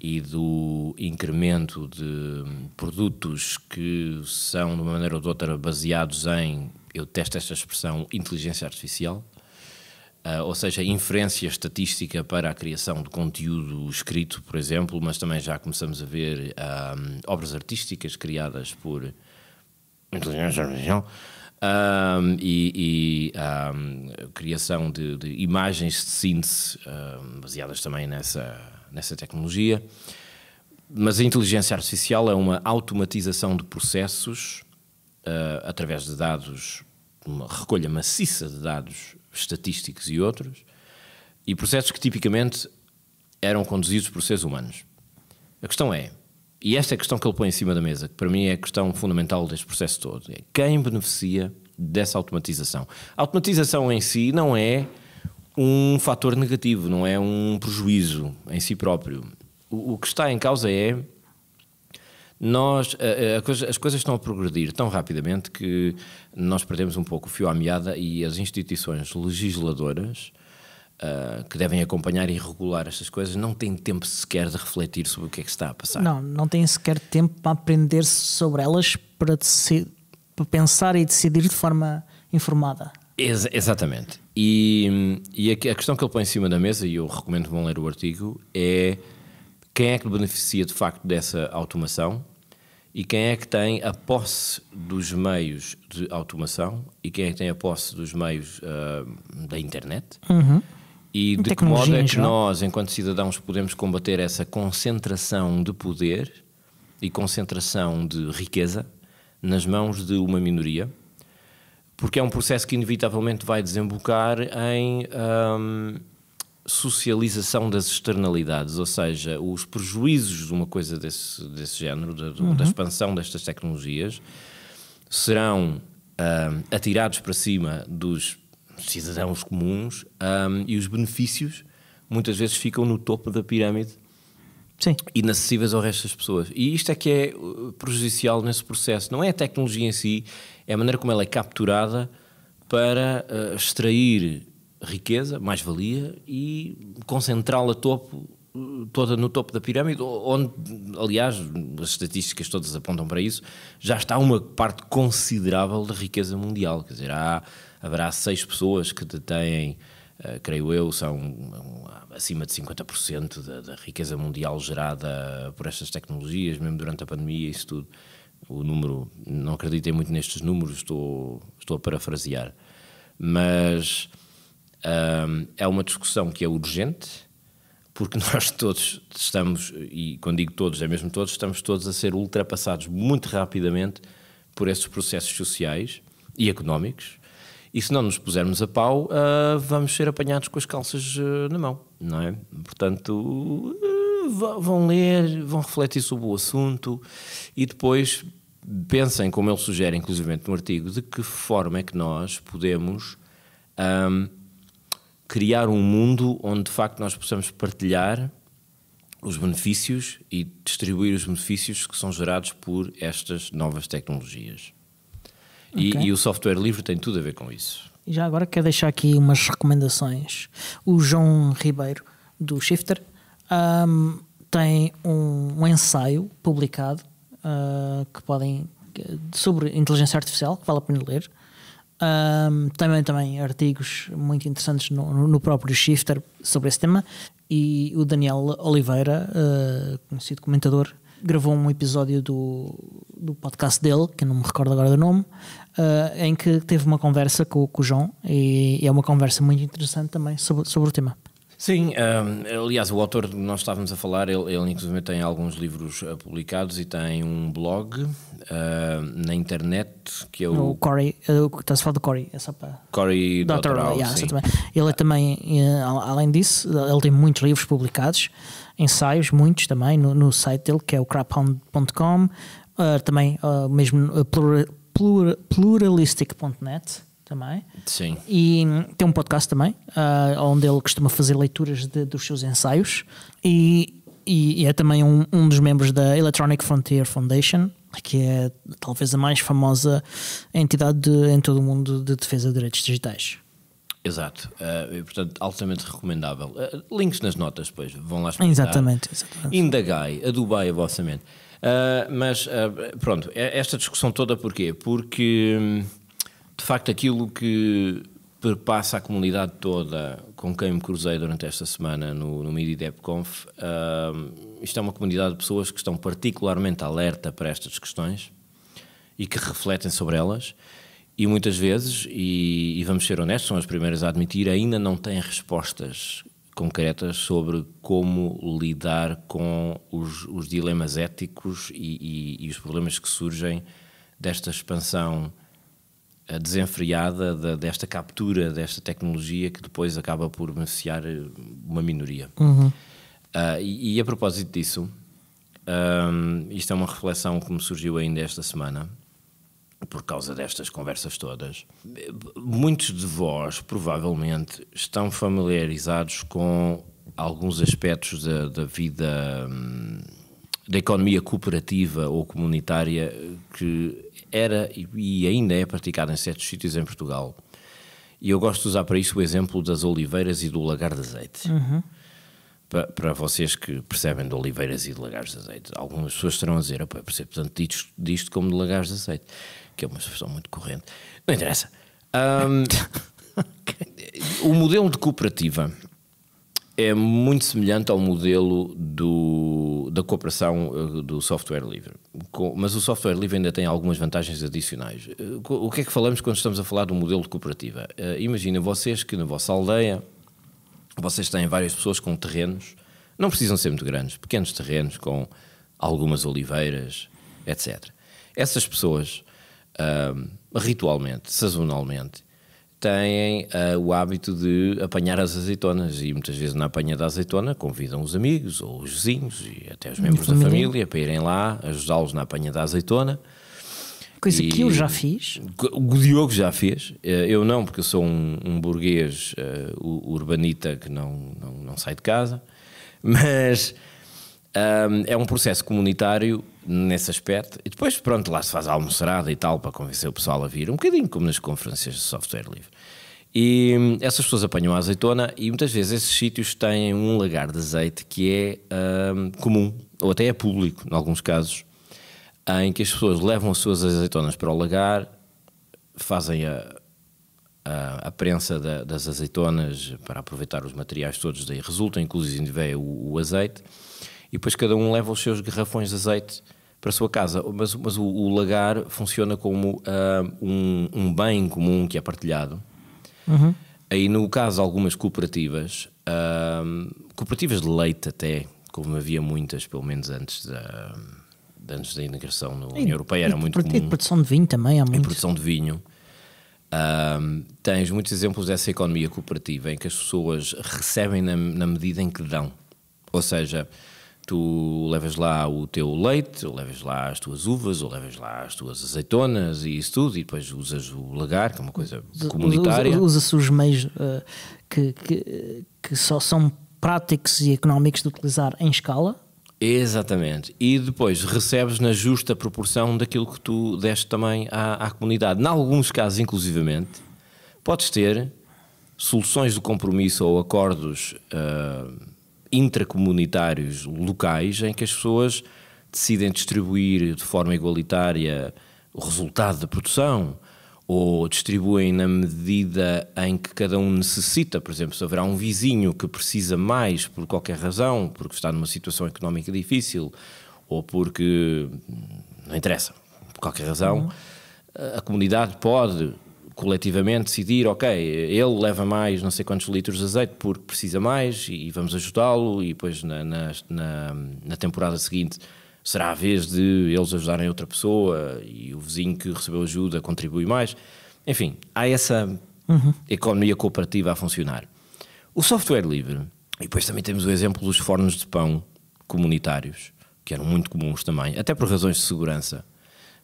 e do incremento de produtos que são, de uma maneira ou de outra, baseados em, eu testo esta expressão, inteligência artificial. Uh, ou seja, inferência estatística para a criação de conteúdo escrito, por exemplo, mas também já começamos a ver ah, obras artísticas criadas por inteligência artificial, um, e, e um, criação de, de, imagens de síntese um, baseadas também nessa, nessa tecnologia. Mas a inteligência artificial é uma automatização de processos uh, através de dados, uma recolha maciça de dados estatísticos e outros, e processos que tipicamente eram conduzidos por seres humanos. A questão é, e esta é a questão que ele põe em cima da mesa, que para mim é a questão fundamental deste processo todo. É quem beneficia dessa automatização? A automatização em si não é um fator negativo, não é um prejuízo em si próprio. O, o que está em causa é nós a, a coisa, as coisas estão a progredir tão rapidamente que nós perdemos um pouco o fio à meada e as instituições legisladoras Uh, que devem acompanhar e regular estas coisas não têm tempo sequer de refletir sobre o que é que está a passar. Não, não têm sequer tempo para aprender sobre elas, para, para pensar e decidir de forma informada. Ex exatamente. E, e a, a, questão que ele põe em cima da mesa, e eu recomendo que vão ler o artigo, é quem é que beneficia de facto dessa automação e quem é que tem a posse dos meios de automação e quem é que tem a posse dos meios uh, da internet. Uhum. E de que modo é que nós, enquanto cidadãos, podemos combater essa concentração de poder e concentração de riqueza nas mãos de uma minoria? Porque é um processo que inevitavelmente vai desembocar em hum, socialização das externalidades, ou seja, os prejuízos de uma coisa desse, desse género, da, uhum. da expansão destas tecnologias, serão hum, atirados para cima dos cidadãos comuns, um, e os benefícios muitas vezes ficam no topo da pirâmide Sim. inacessíveis ao resto das pessoas. E isto é que é uh, prejudicial nesse processo. Não é a tecnologia em si, é a maneira como ela é capturada para uh, extrair riqueza, mais-valia e concentrá-la topo uh, toda no topo da pirâmide, onde, aliás, as estatísticas todas apontam para isso, já está uma parte considerável da riqueza mundial. Quer dizer, há haverá seis pessoas que detêm, uh, creio eu, são um, acima de 50% da, da riqueza mundial gerada por estas tecnologias, mesmo durante a pandemia, isso tudo. O número, não acreditem muito nestes números, estou, estou a parafrasear. Mas um, ehm, é uma discussão que é urgente, porque [LAUGHS] nós todos estamos, e quando digo todos, é mesmo todos, estamos todos a ser ultrapassados muito rapidamente por esses processos sociais e económicos e se não nos pusermos a pau, uh, vamos ser apanhados com as calças uh, na mão, não é? Portanto, uh, vão ler, vão refletir sobre o assunto e depois pensem, como ele sugere, inclusive no artigo, de que forma é que nós podemos um, criar um mundo onde de facto nós possamos partilhar os benefícios e distribuir os benefícios que são gerados por estas novas tecnologias. E, okay. e o software livre tem tudo a ver com isso. E já agora quero deixar aqui umas recomendações. O João Ribeiro, do Shifter, um, tem um, um, ensaio publicado uh, que podem sobre inteligência artificial, que vale a pena ler. Um, também, também artigos muito interessantes no, no, próprio Shifter sobre esse tema. E o Daniel Oliveira, uh, conhecido comentador gravou um episódio do, do podcast dele, que eu não me recordo agora do nome, uh, em que teve uma conversa com, com o João e, e, é uma conversa muito interessante também sobre, sobre o tema. Sim, um, ehm, aliás, o autor que nós estávamos a falar, ele, ele inclusive tem alguns livros eh, publicados e tem um blog uh, na internet que é o. O Corey, uh, estás a falar do Corey, é só para. Corey Doctor, Doctor Al, yeah, Ele é também, além disso, ele tem muitos livros publicados ensaios, muitos também, no, no site dele, que é o craphound.com, uh, eh, também uh, mesmo eh, pluralistic.net também. Sim. E tem um podcast também, uh, onde ele costuma fazer leituras de, dos seus ensaios. E, e, e é também um, um dos membros da Electronic Frontier Foundation, que é talvez a mais famosa entidade de, em todo o mundo de defesa de direitos digitais. Exato, uh, e, portanto altamente recomendável. Uh, links nas notas depois, vão lá explicar. Exatamente, exatamente. Indagai, a Dubai a vossa mente. Uh, mas pronto, é, esta discussão toda porquê? Porque de facto aquilo que perpassa a comunidade toda com quem me cruzei durante esta semana no, no MIDI-DEPCONF, isto é uma comunidade de pessoas que estão particularmente alerta para estas questões e que refletem sobre elas e muitas vezes, e, e, vamos ser honestos, são as primeiras a admitir, ainda não têm respostas concretas sobre como lidar com os, os dilemas éticos e, e, e, os problemas que surgem desta expansão eh, desenfreada, desta captura desta tecnologia que depois acaba por beneficiar eh, uma minoria. Uhum. Uh, e, a propósito disso, um, isto é uma reflexão que me surgiu ainda esta semana por causa destas conversas todas. Muitos de vós provavelmente estão familiarizados com alguns aspectos da, da vida hum, da economia cooperativa ou comunitária que era e ainda é praticada em certos sítios em Portugal. E eu gosto de usar para isso o exemplo das oliveiras e do lagar de azeite. Uhum. Para, para, vocês que percebem de oliveiras e de lagares de azeite, algumas pessoas estarão a dizer: eu percebo tanto disto, disto como de lagares de azeite que é uma expressão muito corrente. Não interessa. Um, o modelo de cooperativa é muito semelhante ao modelo do, da cooperação eh, do software livre. Mas o software livre ainda tem algumas vantagens adicionais. Eh, o que é que falamos quando estamos a falar do modelo de cooperativa? Eh, imagina vocês que na vossa aldeia vocês têm várias pessoas com terrenos, não precisam ser muito grandes, pequenos terrenos com algumas oliveiras, etc. Essas pessoas ritualmente, sazonalmente, têm uh, o hábito de apanhar as azeitonas e muitas vezes na apanha da azeitona convidam os amigos ou os vizinhos e até os membros família. da família para irem lá ajudá-los na apanha da azeitona. Coisa e que eu já fiz. O Diogo já fez. Eh, eu não, porque eu sou um, um burguês uh, urbanita que não, não, não sai de casa. Mas um, é um processo comunitário nesse aspecto. E depois, pronto, lá se faz a almoçarada e tal para convencer o pessoal a vir, um bocadinho como nas conferências de software livre. E hum, essas pessoas apanham a azeitona e muitas vezes esses sítios têm um lagar de azeite que é um, comum, ou até é público, em alguns casos, em que as pessoas levam as suas azeitonas para o lagar, fazem a, a, a prensa da, das azeitonas para aproveitar os materiais todos, daí resulta, inclusive, o, o azeite e depois cada um leva os seus garrafões de azeite para a sua casa. Mas, mas o, o, lagar funciona como uh, um, um, bem comum que é partilhado. Uhum. Aí, no caso, algumas cooperativas, uh, cooperativas de leite até, como havia muitas, pelo menos antes da, antes da integração na União Europeia, era e, muito comum. E produção de vinho também há muito. E produção de vinho. Ah, tens muitos exemplos dessa economia cooperativa em que as pessoas recebem na, na medida em que dão. Ou seja, Tu levas lá o teu leite, ou levas lá as tuas uvas, ou levas lá as tuas azeitonas e isso tudo, e depois usas o lagar, que é uma coisa comunitária. Usa-se os meios uh, que, que, que só são práticos e económicos de utilizar em escala, Exatamente. E depois recebes na justa proporção daquilo que tu deste também à, à comunidade. Em alguns casos, inclusivamente, podes ter soluções de compromisso ou acordos uh, intracomunitários locais em que as pessoas decidem distribuir de forma igualitária o resultado da produção ou distribuem na medida em que cada um necessita. Por exemplo, se haverá um vizinho que precisa mais por qualquer razão, porque está numa situação económica difícil ou porque não interessa, por qualquer razão, uhum. a comunidade pode coletivamente decidir, ok, ele leva mais não sei quantos litros de azeite porque precisa mais e vamos ajudá-lo e depois na, na, na, temporada seguinte será a vez de eles ajudarem outra pessoa e o vizinho que recebeu ajuda contribui mais. Enfim, há essa uhum. economia cooperativa a funcionar. O software livre, e depois também temos o exemplo dos fornos de pão comunitários, que eram muito comuns também, até por razões de segurança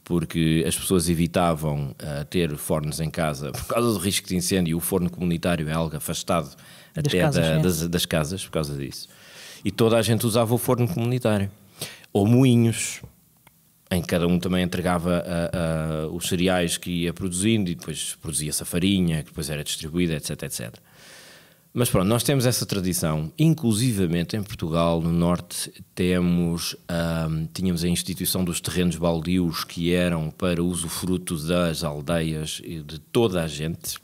porque as pessoas evitavam uh, ter fornos em casa por causa do risco de incêndio. O forno comunitário é algo afastado das até casas, da, é. das, das, casas, por causa disso. E toda a gente usava o forno comunitário. Ou moinhos, em que cada um também entregava a, eh, a, eh, os cereais que ia produzindo e depois produzia-se a farinha, que depois era distribuída, etc, etc. Mas pronto, nós temos essa tradição, inclusivamente em Portugal, no Norte, temos, um, tínhamos a instituição dos terrenos baldios que eram para usufruto das aldeias e de toda a gente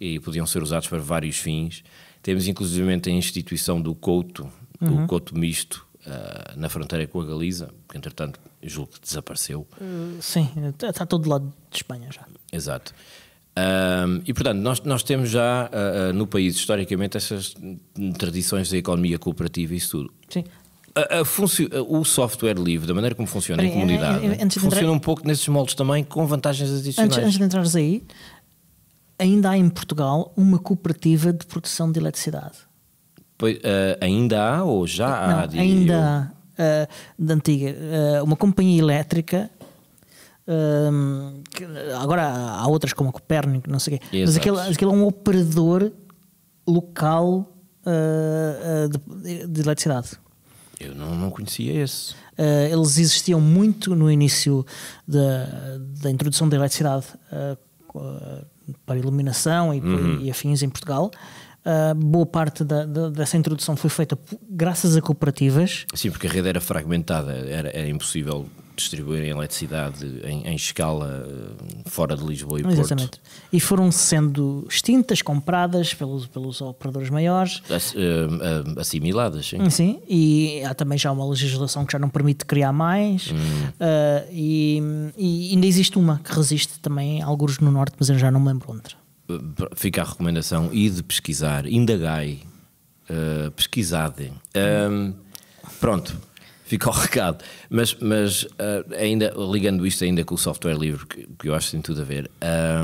e podiam ser usados para vários fins. Temos inclusivamente a instituição do couto, uhum. do couto misto, uh, na fronteira com a Galiza, que entretanto julgo que desapareceu. Uh, sim, está todo lado de Espanha já. Exato. Um, e portanto, nós, nós temos já uh, uh, no país, historicamente, essas tradições da economia cooperativa e isso tudo. Sim. A, a o software livre, da maneira como funciona Bem, em é, comunidade, é, é, funciona um pouco nesses moldes também, com vantagens adicionais. Antes, antes de entrarmos aí, ainda há em Portugal uma cooperativa de produção de eletricidade. Pois, uh, ainda há ou já há? ainda eu... há, da antiga, uma companhia elétrica agora há outras como Copérnico, não sei o quê. Exato. Mas aquele, aquele é um operador local uh, uh, de, de eletricidade. Eu não, não conhecia esse. Uh, eles existiam muito no início da, da introdução da eletricidade para iluminação e, uhum. e, afins em Portugal. Uh, boa parte da, da, dessa introdução foi feita graças a cooperativas. Sim, porque a rede era fragmentada, era, era impossível distribuírem eletricidade em, em, escala eh, fora de Lisboa e Porto. Exatamente. E foram sendo extintas, compradas pelos, pelos operadores maiores. As, eh, eh, assimiladas, sim. Sim, e há também já uma legislação que já não permite criar mais. Hum. Uh, e, e, ainda existe uma que resiste também, alguns no Norte, mas eu já não me lembro onde. Fica a recomendação, e de pesquisar, indagai, uh, pesquisade. Um, pronto, fica [LAUGHS] o recado. Mas, mas uh, ainda ligando isto ainda com o software livre, que, que eu acho que tem tudo a ver,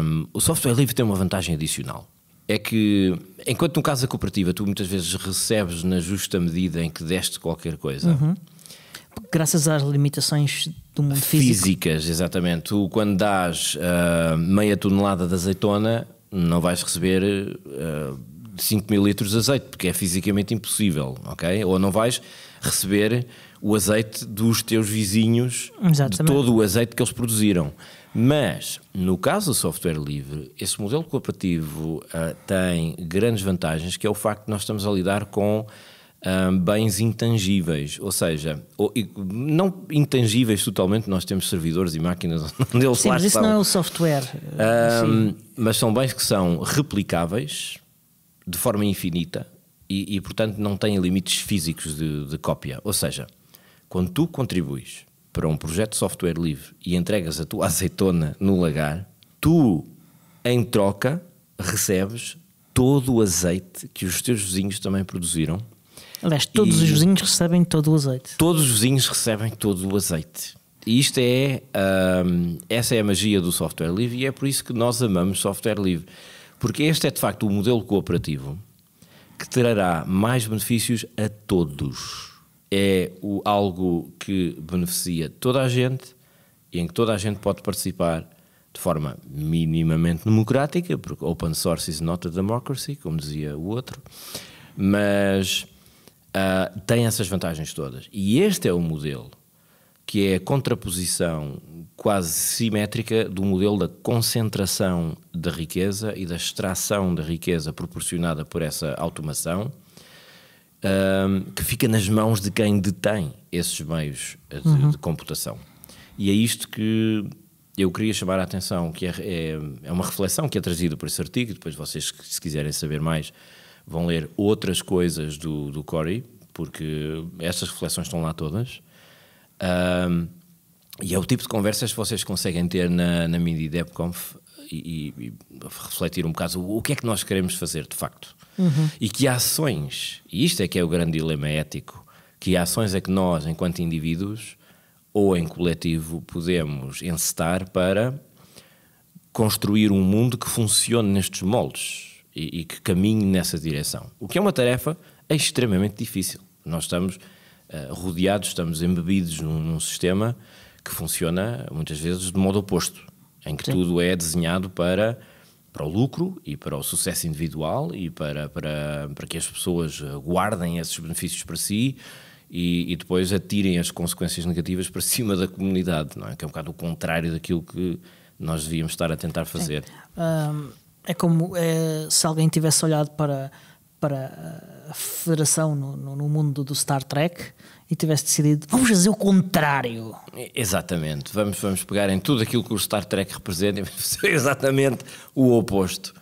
um, ehm, o software livre tem uma vantagem adicional. É que, enquanto no caso da cooperativa, tu muitas vezes recebes na justa medida em que deste qualquer coisa. Uhum. Graças às limitações do mundo físico. Físicas, exatamente. Tu, quando dás uh, meia tonelada de azeitona, não vais receber. Uh, 5 mil litros de azeite, porque é fisicamente impossível, ok? Ou não vais receber o azeite dos teus vizinhos, Exatamente. de todo o azeite que eles produziram. Mas, no caso do software livre, esse modelo cooperativo uh, tem grandes vantagens, que é o facto de nós estamos a lidar com uh, bens intangíveis, ou seja, ou, não intangíveis totalmente, nós temos servidores e máquinas [LAUGHS] onde eles Sim, mas isso não é o software. Uh, mas são bens que são replicáveis, de forma infinita e, e portanto, não tem limites físicos de, de cópia. Ou seja, quando tu contribuis para um projeto de software livre e entregas a tua [LAUGHS] azeitona no lagar, tu, em troca, recebes todo o azeite que os teus vizinhos também produziram. Aliás, todos e os vizinhos recebem todo o azeite. Todos os vizinhos recebem todo o azeite. E isto é. Hum, essa é a magia do software livre e é por isso que nós amamos software livre. Porque este é de facto o modelo cooperativo que trará mais benefícios a todos. É o, algo que beneficia toda a gente e em que toda a gente pode participar de forma minimamente democrática, porque open source is not a democracy, como dizia o outro, mas uh, tem essas vantagens todas. E este é o modelo que é a contraposição quase simétrica do modelo da concentração da riqueza e da extração da riqueza proporcionada por essa automação, que fica nas mãos de quem detém esses meios eh, de, uhum. de, computação. E é isto que eu queria chamar a atenção, que é, é, é uma reflexão que é trazida por esse artigo, depois vocês, se quiserem saber mais, vão ler outras coisas do, do Corey, porque estas reflexões estão lá todas. Um, e é o tipo de conversas que vocês conseguem ter na, na Mini DevConf e, e, refletir um bocado o, o, que é que nós queremos fazer de facto. Uhum. E que ações, e isto é que é o grande dilema ético, que ações é que nós, enquanto indivíduos ou em coletivo, podemos encetar para construir um mundo que funcione nestes moldes e, e que caminhe nessa direção. O que é uma tarefa extremamente difícil. Nós estamos eh, rodeados, estamos embebidos num, num, sistema que funciona muitas vezes de modo oposto, em que Sim. tudo é desenhado para para o lucro e para o sucesso individual e para, para, para que as pessoas guardem esses benefícios para si e, e, depois atirem as consequências negativas para [LAUGHS] cima da comunidade, não é? que é um bocado o contrário daquilo que nós devíamos estar a tentar fazer. É, é como é, se alguém tivesse olhado para para a federação no, no mundo do Star Trek e tivesse decidido vamos fazer o contrário. Exatamente, vamos, vamos pegar em tudo aquilo que o Star Trek representa e fazer exatamente o oposto.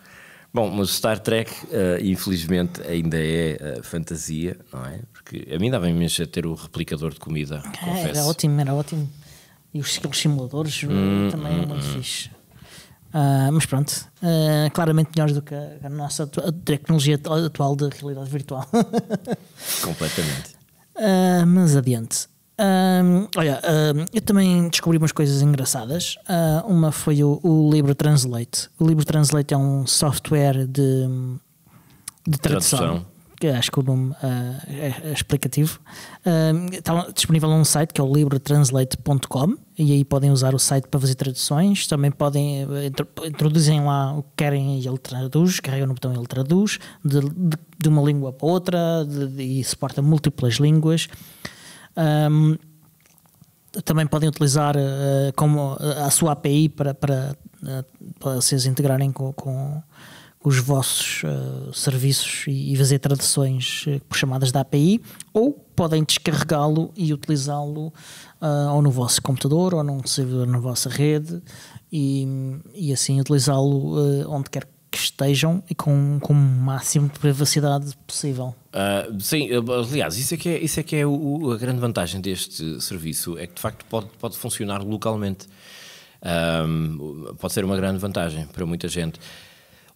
Bom, mas o Star Trek, uh, infelizmente, ainda é uh, fantasia, não é? Porque a mim dava imenso a ter o replicador de comida. É, confesso. era ótimo, era ótimo. E os, os simuladores hum, também é hum, é muito hum. fixe. Uh, mas pronto, uh, claramente melhores do que a, a nossa a tecnologia atual de realidade virtual. [LAUGHS] Completamente. Uh, mas adiante. olha, eu também descobri umas coisas engraçadas. uma foi o, o Libro Translate. O Libro Translate é um software de, de tradução. tradução que acho que o nome uh, é, explicativo, uh, ah, está disponível num site que é o libretranslate.com e aí podem usar o site para fazer traduções, também podem, eh, introduzem lá o que querem e ele traduz, carregam no botão e ele traduz, de, de, de uma língua para outra de, de, e suporta múltiplas línguas. Um, também podem utilizar uh, como eh, a sua API para, para, para, para se integrarem com, com os vossos uh, serviços e, e fazer traduções uh, por chamadas da API, ou podem descarregá-lo e utilizá-lo uh, ou no vosso computador ou num servidor na vossa rede e, e assim utilizá-lo onde quer que estejam e com, com o máximo de privacidade possível. Uh, sim, aliás, isso é que é, isso é, que é o, a grande vantagem deste serviço, é que de facto pode, pode funcionar localmente. Um, ah, pode ser uma grande vantagem para muita gente.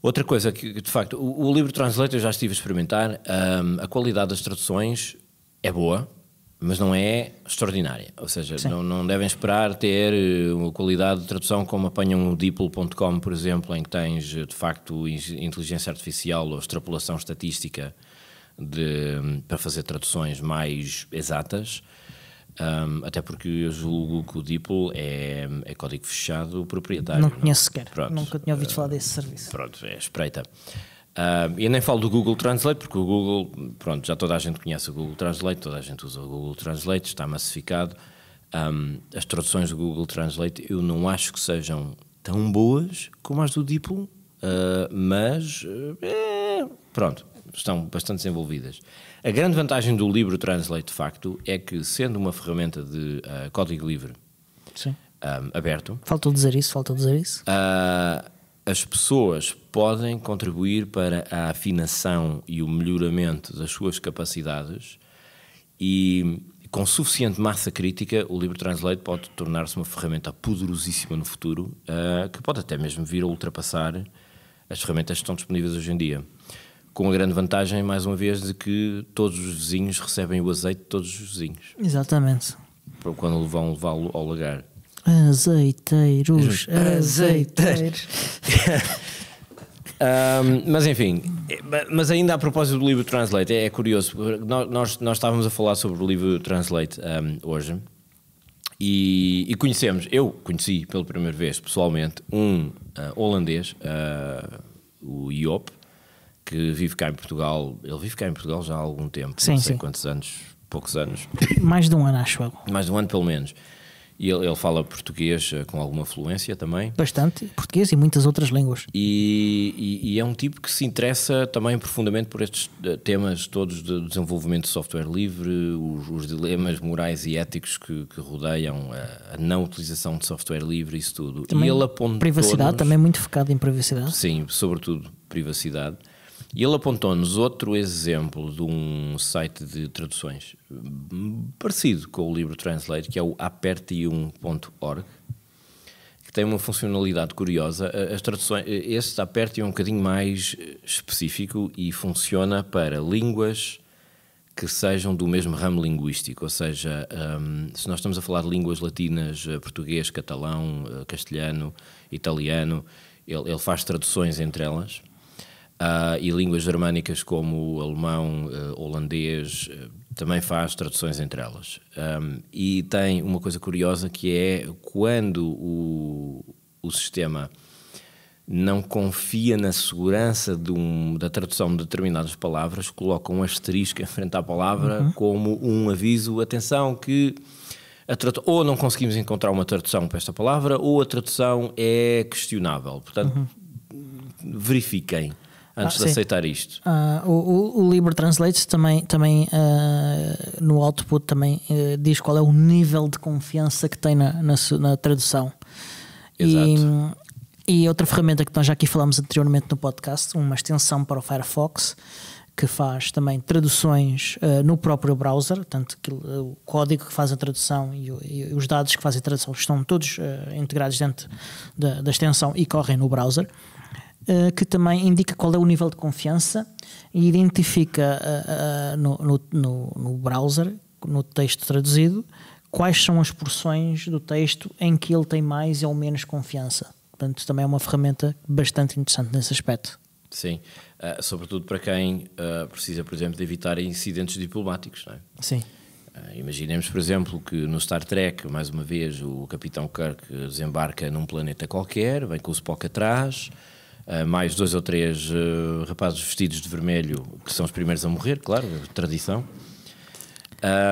Outra coisa que, de facto, o, o livro Translate eu já estive a experimentar, um, a qualidade das traduções é boa, mas não é extraordinária. Ou seja, não, não, devem esperar ter uma eh, qualidade de tradução como apanham o Diplo.com, por exemplo, em que tens, de facto, inteligência artificial ou extrapolação estatística de, hum, para fazer traduções mais exatas. Um, até porque eu julgo que o DeepL é, é código fechado proprietário. Não é? conheço sequer. Pronto. Nunca tinha ouvido uh, falar desse serviço. Pronto, é espreita. Uh, eu nem falo do Google Translate, porque o Google, pronto, já toda a gente conhece o Google Translate, toda a gente usa o Google Translate, está massificado. Um, as traduções do Google Translate eu não acho que sejam tão boas como as do DeepL, uh, ah, mas eh, é, pronto, estão bastante desenvolvidas. A grande vantagem do livro Translate, de facto, é que, sendo uma ferramenta de uh, código livre um, ehm, aberto. Faltou dizer isso, faltou dizer isso. Uh, as pessoas podem contribuir para a afinação e o melhoramento das suas capacidades e com suficiente massa crítica, o livro Translate pode tornar-se uma ferramenta poderosíssima no futuro, uh, que pode até mesmo vir a ultrapassar as ferramentas que estão disponíveis hoje em dia com a grande vantagem, mais uma vez, de que todos os vizinhos recebem o azeite de todos os vizinhos. Exatamente. Para quando vão levá-lo ao lagar. Azeiteiros, azeiteiros. um, [LAUGHS] mas enfim, é, mas ainda a propósito do livro Translate, é, é curioso, nós, nós estávamos a falar sobre o livro Translate um, hoje e, e, conhecemos, eu conheci pela primeira vez pessoalmente um uh, holandês, uh, o Iop, que vive cá em Portugal. Ele vive cá em Portugal já há algum tempo, sim, não sei sim. quantos anos, poucos anos. Mais de um ano, acho eu. Mais de um ano, pelo menos. E ele, ele fala português eh, com alguma fluência também. Bastante, português e muitas outras línguas. E, e, e é um tipo que se interessa também profundamente por estes eh, temas todos de desenvolvimento de software livre, os, os dilemas morais e éticos que, que rodeiam a, a, não utilização de software livre, isso tudo. Também e ele apontou. Privacidade, também muito focado em privacidade. Sim, sobretudo privacidade. E ele apontou-nos outro exemplo de um site de traduções hum, parecido com o Livro Translate, que é o apertium.org, que tem uma funcionalidade curiosa. As traduções, este aperto é um bocadinho mais específico e funciona para línguas que sejam do mesmo ramo linguístico, ou seja, um, se nós estamos a falar de línguas latinas, eh, português, catalão, eh, castelhano, italiano, ele, ele faz traduções entre elas Uh, e línguas germânicas como o alemão, uh, holandês, uh, também faz traduções entre elas. Um, e tem uma coisa curiosa que é quando o, o sistema não confia na segurança um, da tradução de determinadas palavras, coloca um asterisco [LAUGHS] em frente à palavra uhum. como um aviso, atenção que ou não conseguimos encontrar uma tradução para esta palavra, ou a tradução é questionável. Portanto, uhum. verifiquem. Ah, antes ah, de sim. aceitar isto. Ah, o, o, Libre Translate também, também ah, no output também diz qual é o nível de confiança que tem na, na, na tradução. Exato. E, e, outra ferramenta que nós já aqui falámos anteriormente no podcast, uma extensão para o Firefox, que faz também traduções no próprio browser, portanto, o código que faz a tradução e, e os dados que fazem a tradução estão todos integrados dentro da, da extensão e correm no browser. Eh, que também indica qual é o nível de confiança e identifica eh, eh, no, no, no browser, no texto traduzido, quais são as porções do texto em que ele tem mais ou menos confiança. Portanto, também é uma ferramenta bastante interessante nesse aspecto. Sim, uh, sobretudo para quem uh, precisa, por exemplo, de evitar incidentes diplomáticos, não é? Sim. Uh, imaginemos, por exemplo, que no Star Trek, mais uma vez, o Capitão Kirk desembarca num planeta qualquer, vem com o Spock atrás, eh, mais dois ou três eh, rapazes vestidos de vermelho, que são os primeiros a morrer, claro, tradição.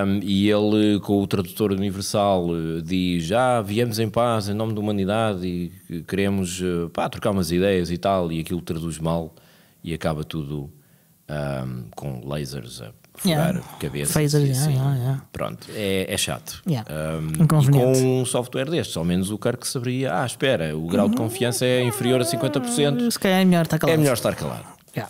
Um, e ele, com o tradutor universal, eh, diz: Já ah, viemos em paz, em nome da humanidade, e queremos pá, trocar umas ideias e tal. E aquilo traduz mal e acaba tudo um, com lasers a furar yeah. cabeça. Phaser, assim, yeah, yeah, Pronto, é, é chato. Um, com um software destes, ao menos o Kirk saberia: ah, espera, o grau de uhum. confiança é inferior a 50%. Se calhar é melhor estar calado. É melhor estar calado. [COUGHS]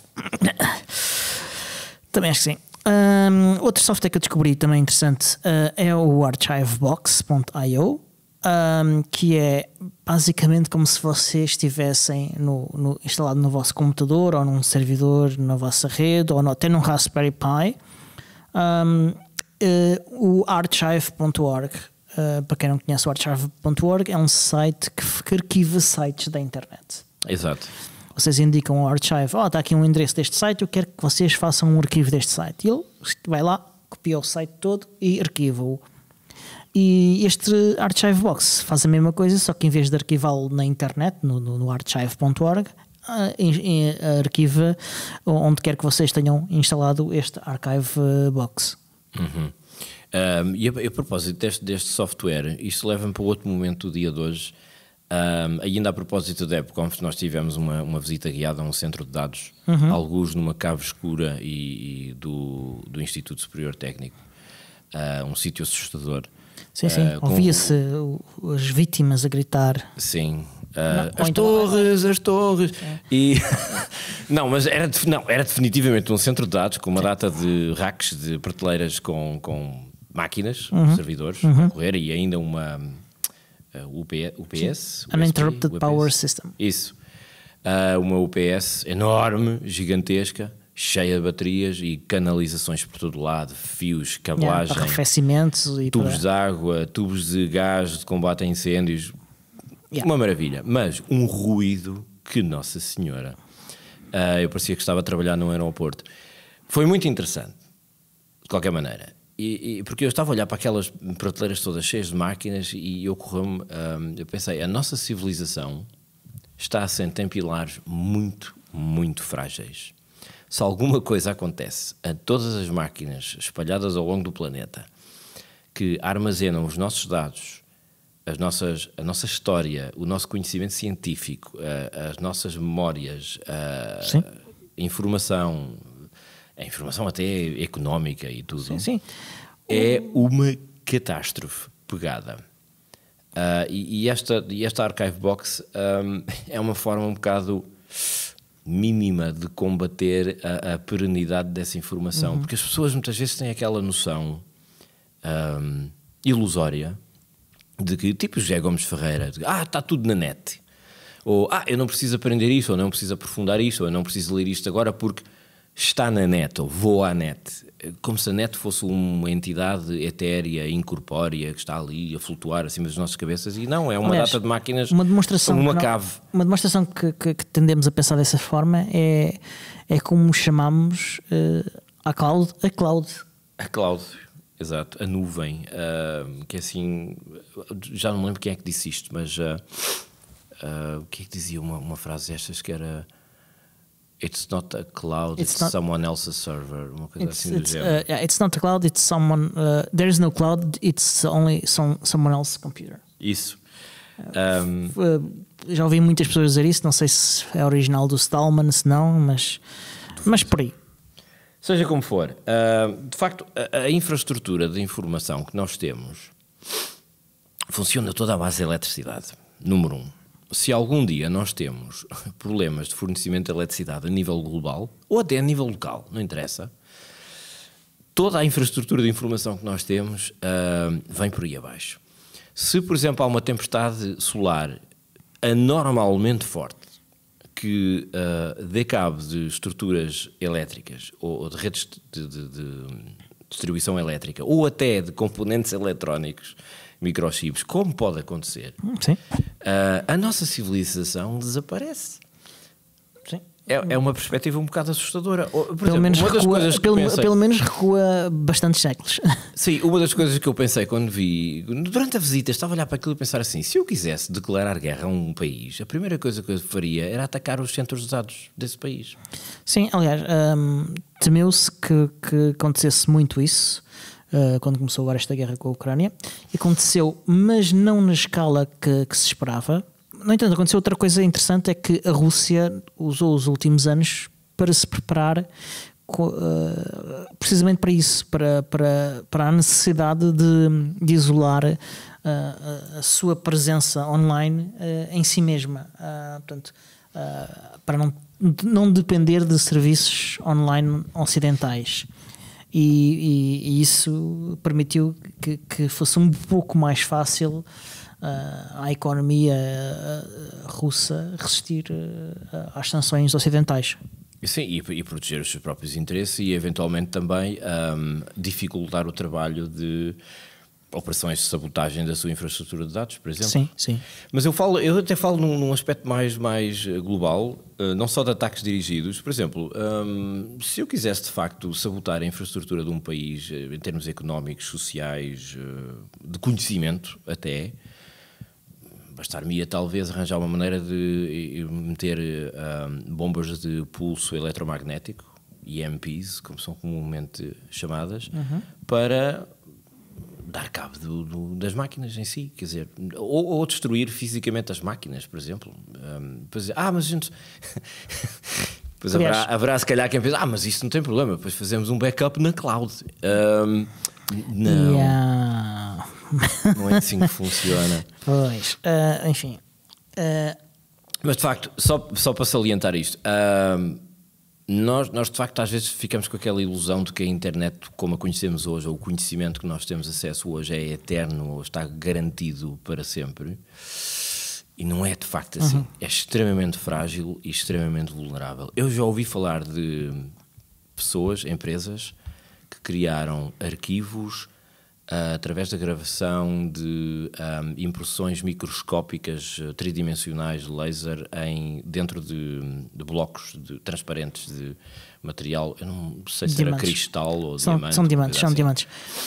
Também acho que sim. Um, outro software que eu descobri também interessante uh, é o archivebox.io um, que é basicamente como se vocês estivessem no, no, instalado no vosso computador ou num servidor na vossa rede ou no, até num Raspberry Pi. Um, uh, eh, o archive.org, uh, eh, para quem não conhece o archive.org, é um site que, arquiva sites da internet. Exato vocês indicam ao archive, oh, está aqui um endereço deste site, eu quero que vocês façam um arquivo deste site. E ele vai lá, copia o site todo e arquiva-o. E este Archive Box faz a mesma coisa, só que em vez de arquivá-lo na internet, no, no, no archive.org, eh, arquiva onde quer que vocês tenham instalado este Archive eh, Box. Uhum. Um, e, a, a, propósito deste, deste software, isto leva-me para outro momento do dia de hoje. Um, ainda a propósito da EPCONF, nós tivemos uma, uma, visita guiada a um centro de dados, uhum. alguns numa cave escura e, e do, do Instituto Superior Técnico, uh, um sítio assustador. Sim, sim. Uh, Ouvia-se com... as vítimas a gritar. Sim. Uh, não, as, então- torres, as torres, as é. torres. E [LAUGHS] não, mas era, não, era definitivamente um centro de dados com uma data de racks de prateleiras com, com máquinas, uhum. servidores uhum. a correr e ainda uma uh, eh, UPS, UPS USB, Uninterrupted UPS. Power System. Isso. Uh, uma UPS enorme, gigantesca, cheia de baterias e canalizações por todo lado, fios, cabelagem, yeah, arrefecimentos e tubos para... de água, tubos de gás de combate a incêndios. Yeah. Uma maravilha, mas um ruído que Nossa Senhora. Uh, eu parecia que estava a trabalhar num aeroporto. Foi muito interessante, de qualquer maneira. E, e, porque eu estava a olhar para aquelas prateleiras todas cheias de máquinas e ocorreu me Um, ah, eu pensei, a nossa civilização está assente em pilares muito, muito frágeis se alguma coisa acontece a todas as máquinas espalhadas ao longo do planeta que armazenam os nossos dados, as nossas, a nossa história, o nosso conhecimento científico, as nossas memórias, a informação, a informação até económica e tudo, sim, sim. é uma catástrofe pegada. Uh, e, e, esta, e esta Archive Box ah, um, [LAUGHS] é uma forma um bocado mínima de combater a, a perenidade dessa informação. Uhum. Porque as pessoas muitas vezes têm aquela noção um, ilusória de que, tipo José Gomes Ferreira, de, ah, está tudo na net. Ou, ah, eu não preciso aprender isso, ou não preciso aprofundar isso, ou eu não preciso ler isto agora porque está na net, ou vou à net como se a net fosse uma entidade etérea, incorpórea, que está ali a flutuar acima das nossas cabeças, e não, é uma Aliás, data de máquinas uma demonstração como uma não, cave. Uma demonstração que, que, que, tendemos a pensar dessa forma é, é como chamamos uh, a cloud a cloud. A cloud, exato, a nuvem, uh, que é assim, já não me lembro quem é que disse isto, mas uh, o que é que dizia uma, uma frase destas que era It's not a cloud, it's, it's someone else's server. Uma coisa it's, assim it's, uh, yeah, it's not a cloud, it's someone. Uh, there is no cloud, it's only some, someone else's computer. Isso. Uh, um, uh, já ouvi muitas pessoas dizer isso, não sei se é original do Stallman, se não, mas, mas por aí. Seja como for, uh, de facto, a, a, infraestrutura de informação que nós temos funciona toda à base de eletricidade, número um se algum dia nós temos [LAUGHS] problemas de fornecimento de eletricidade a nível global, ou até a nível local, não interessa, toda a infraestrutura de informação que nós temos uh, vem por aí abaixo. Se, por exemplo, há uma tempestade solar anormalmente forte, que uh, dê cabo de estruturas elétricas ou, ou de redes de, de, de distribuição elétrica ou até de componentes eletrónicos microchips, como pode acontecer, uh, a nossa civilização desaparece. É, é, uma perspectiva um bocado assustadora. Por pelo, exemplo, menos recua, pelo, pensei... pelo menos recua bastantes séculos. [LAUGHS] Sim, uma das coisas que eu pensei quando vi. Durante a visita, estava a olhar para aquilo e pensar assim: se eu quisesse declarar guerra a um país, a primeira coisa que eu faria era atacar os centros de dados desse país. Sim, aliás, hum, temeu-se que, que acontecesse muito isso eh, quando começou agora esta guerra com a Ucrânia. Aconteceu, mas não na escala que, que se esperava. No entanto, aconteceu outra coisa interessante: é que a Rússia usou os últimos anos para se preparar Uh, precisamente para isso, para, para, para a necessidade de, de isolar a, eh, a sua presença online uh, em si mesma. portanto, para não, não depender de serviços online ocidentais e, e, e isso permitiu que, que, fosse um pouco mais fácil uh, à economia ah, russa resistir ah, às sanções ocidentais. Sim, e, e, proteger os seus próprios interesses e eventualmente também um, dificultar o trabalho de operações de sabotagem da sua infraestrutura de dados, por exemplo. Sim, sim. Mas eu falo, eu até falo num, num aspecto mais, mais eh, global, uh, não só de ataques dirigidos. Por exemplo, um, se eu quisesse de facto sabotar a infraestrutura de um país uh, em termos económicos, sociais, uh, de conhecimento até, bastar-me-ia talvez arranjar uma maneira de meter hum, bombas de pulso eletromagnético, EMPs, como são comumente chamadas, uhum. para dar cabo do, do, das máquinas em si, quer dizer, ou, ou destruir fisicamente as máquinas, por exemplo. Um, pois, ah, mas a gente. [LAUGHS] Pois haverá, haverá se calhar quem pensa, ah, mas isso não tem problema, depois fazemos um backup na cloud. Um, não. Yeah. Não é assim que funciona. [LAUGHS] Pois, uh, enfim. Uh... Mas de facto, só, só para salientar isto. Uh, nós, nós, de facto, às vezes ficamos com aquela ilusão de que a internet, como a conhecemos hoje, ou o conhecimento que nós temos acesso hoje, é eterno ou está garantido para sempre. E não é de facto assim. Uhum. É extremamente frágil e extremamente vulnerável. Eu já ouvi falar de pessoas, empresas, que criaram arquivos eh, através da gravação de um, eh, impressões microscópicas eh, tridimensionais tridimensionais laser em, dentro de, de blocos de, transparentes de, material, eu não sei se diamantes. era cristal ou são, diamante. São diamantes, são assim. diamantes.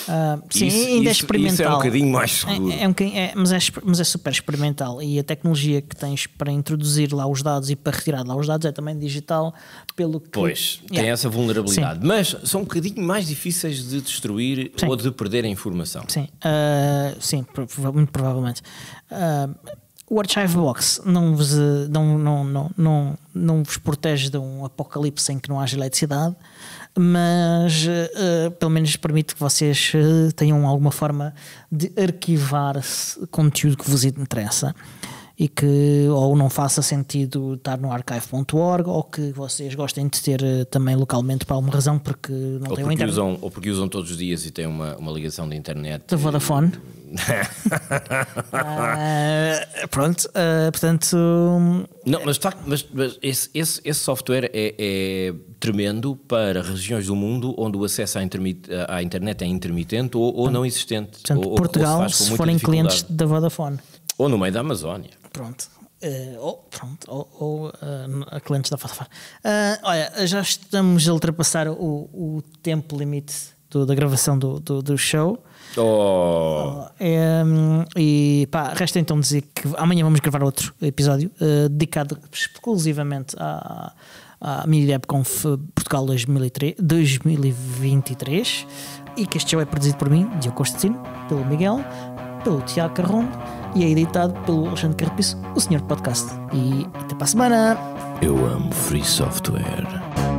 Uh, sim, isso, ainda é isso, é experimental. Isso é um bocadinho mais é, seguro. É, é um é, mas, é, mas é super experimental e a tecnologia que tens para introduzir lá os dados e para retirar lá os dados é também digital, pelo que... Pois, tem yeah. essa vulnerabilidade. Sim. Mas são um bocadinho mais difíceis de destruir sim. ou de perder a informação. Sim, uh, sim muito provavelmente. Uh, o Archive Box não vos, eh, não, não, não, não, não vos protege de um apocalipse em que não haja eletricidade, mas uh, pelo menos permite que vocês uh, tenham alguma forma de arquivar conteúdo que vos interessa e que ou não faça sentido estar no archive.org ou que vocês gostem de ter eh, também localmente por alguma razão porque não ou têm porque internet. Usam, ou porque usam todos os dias e têm uma, uma ligação de internet. Da Vodafone. uh, [LAUGHS] pronto, uh, portanto. Não, mas, facto, mas, mas esse, esse, esse, software é, é, tremendo para regiões do mundo onde o acesso à, à internet é intermitente ou, ou não existente. Portanto, ou, Portugal, ou se, se forem clientes da Vodafone. Ou no meio da Amazónia. Pronto. Uh, ou, pronto, ou, ou uh, a clientes da Fafá. Uh, eh, olha, já estamos a ultrapassar o, o tempo limite do, da gravação do, do, do show. Oh. Um, ehm, e pá, resta então dizer que amanhã vamos gravar outro episódio uh, dedicado exclusivamente à, à MiniDevConf Portugal 2003, 2023 e que este show é produzido por mim, Diogo Constantino, pelo Miguel, pelo Tiago Carrondo e é editado pelo Alexandre Carpiço, o Senhor Podcast. E até para a semana! Eu amo Free Software.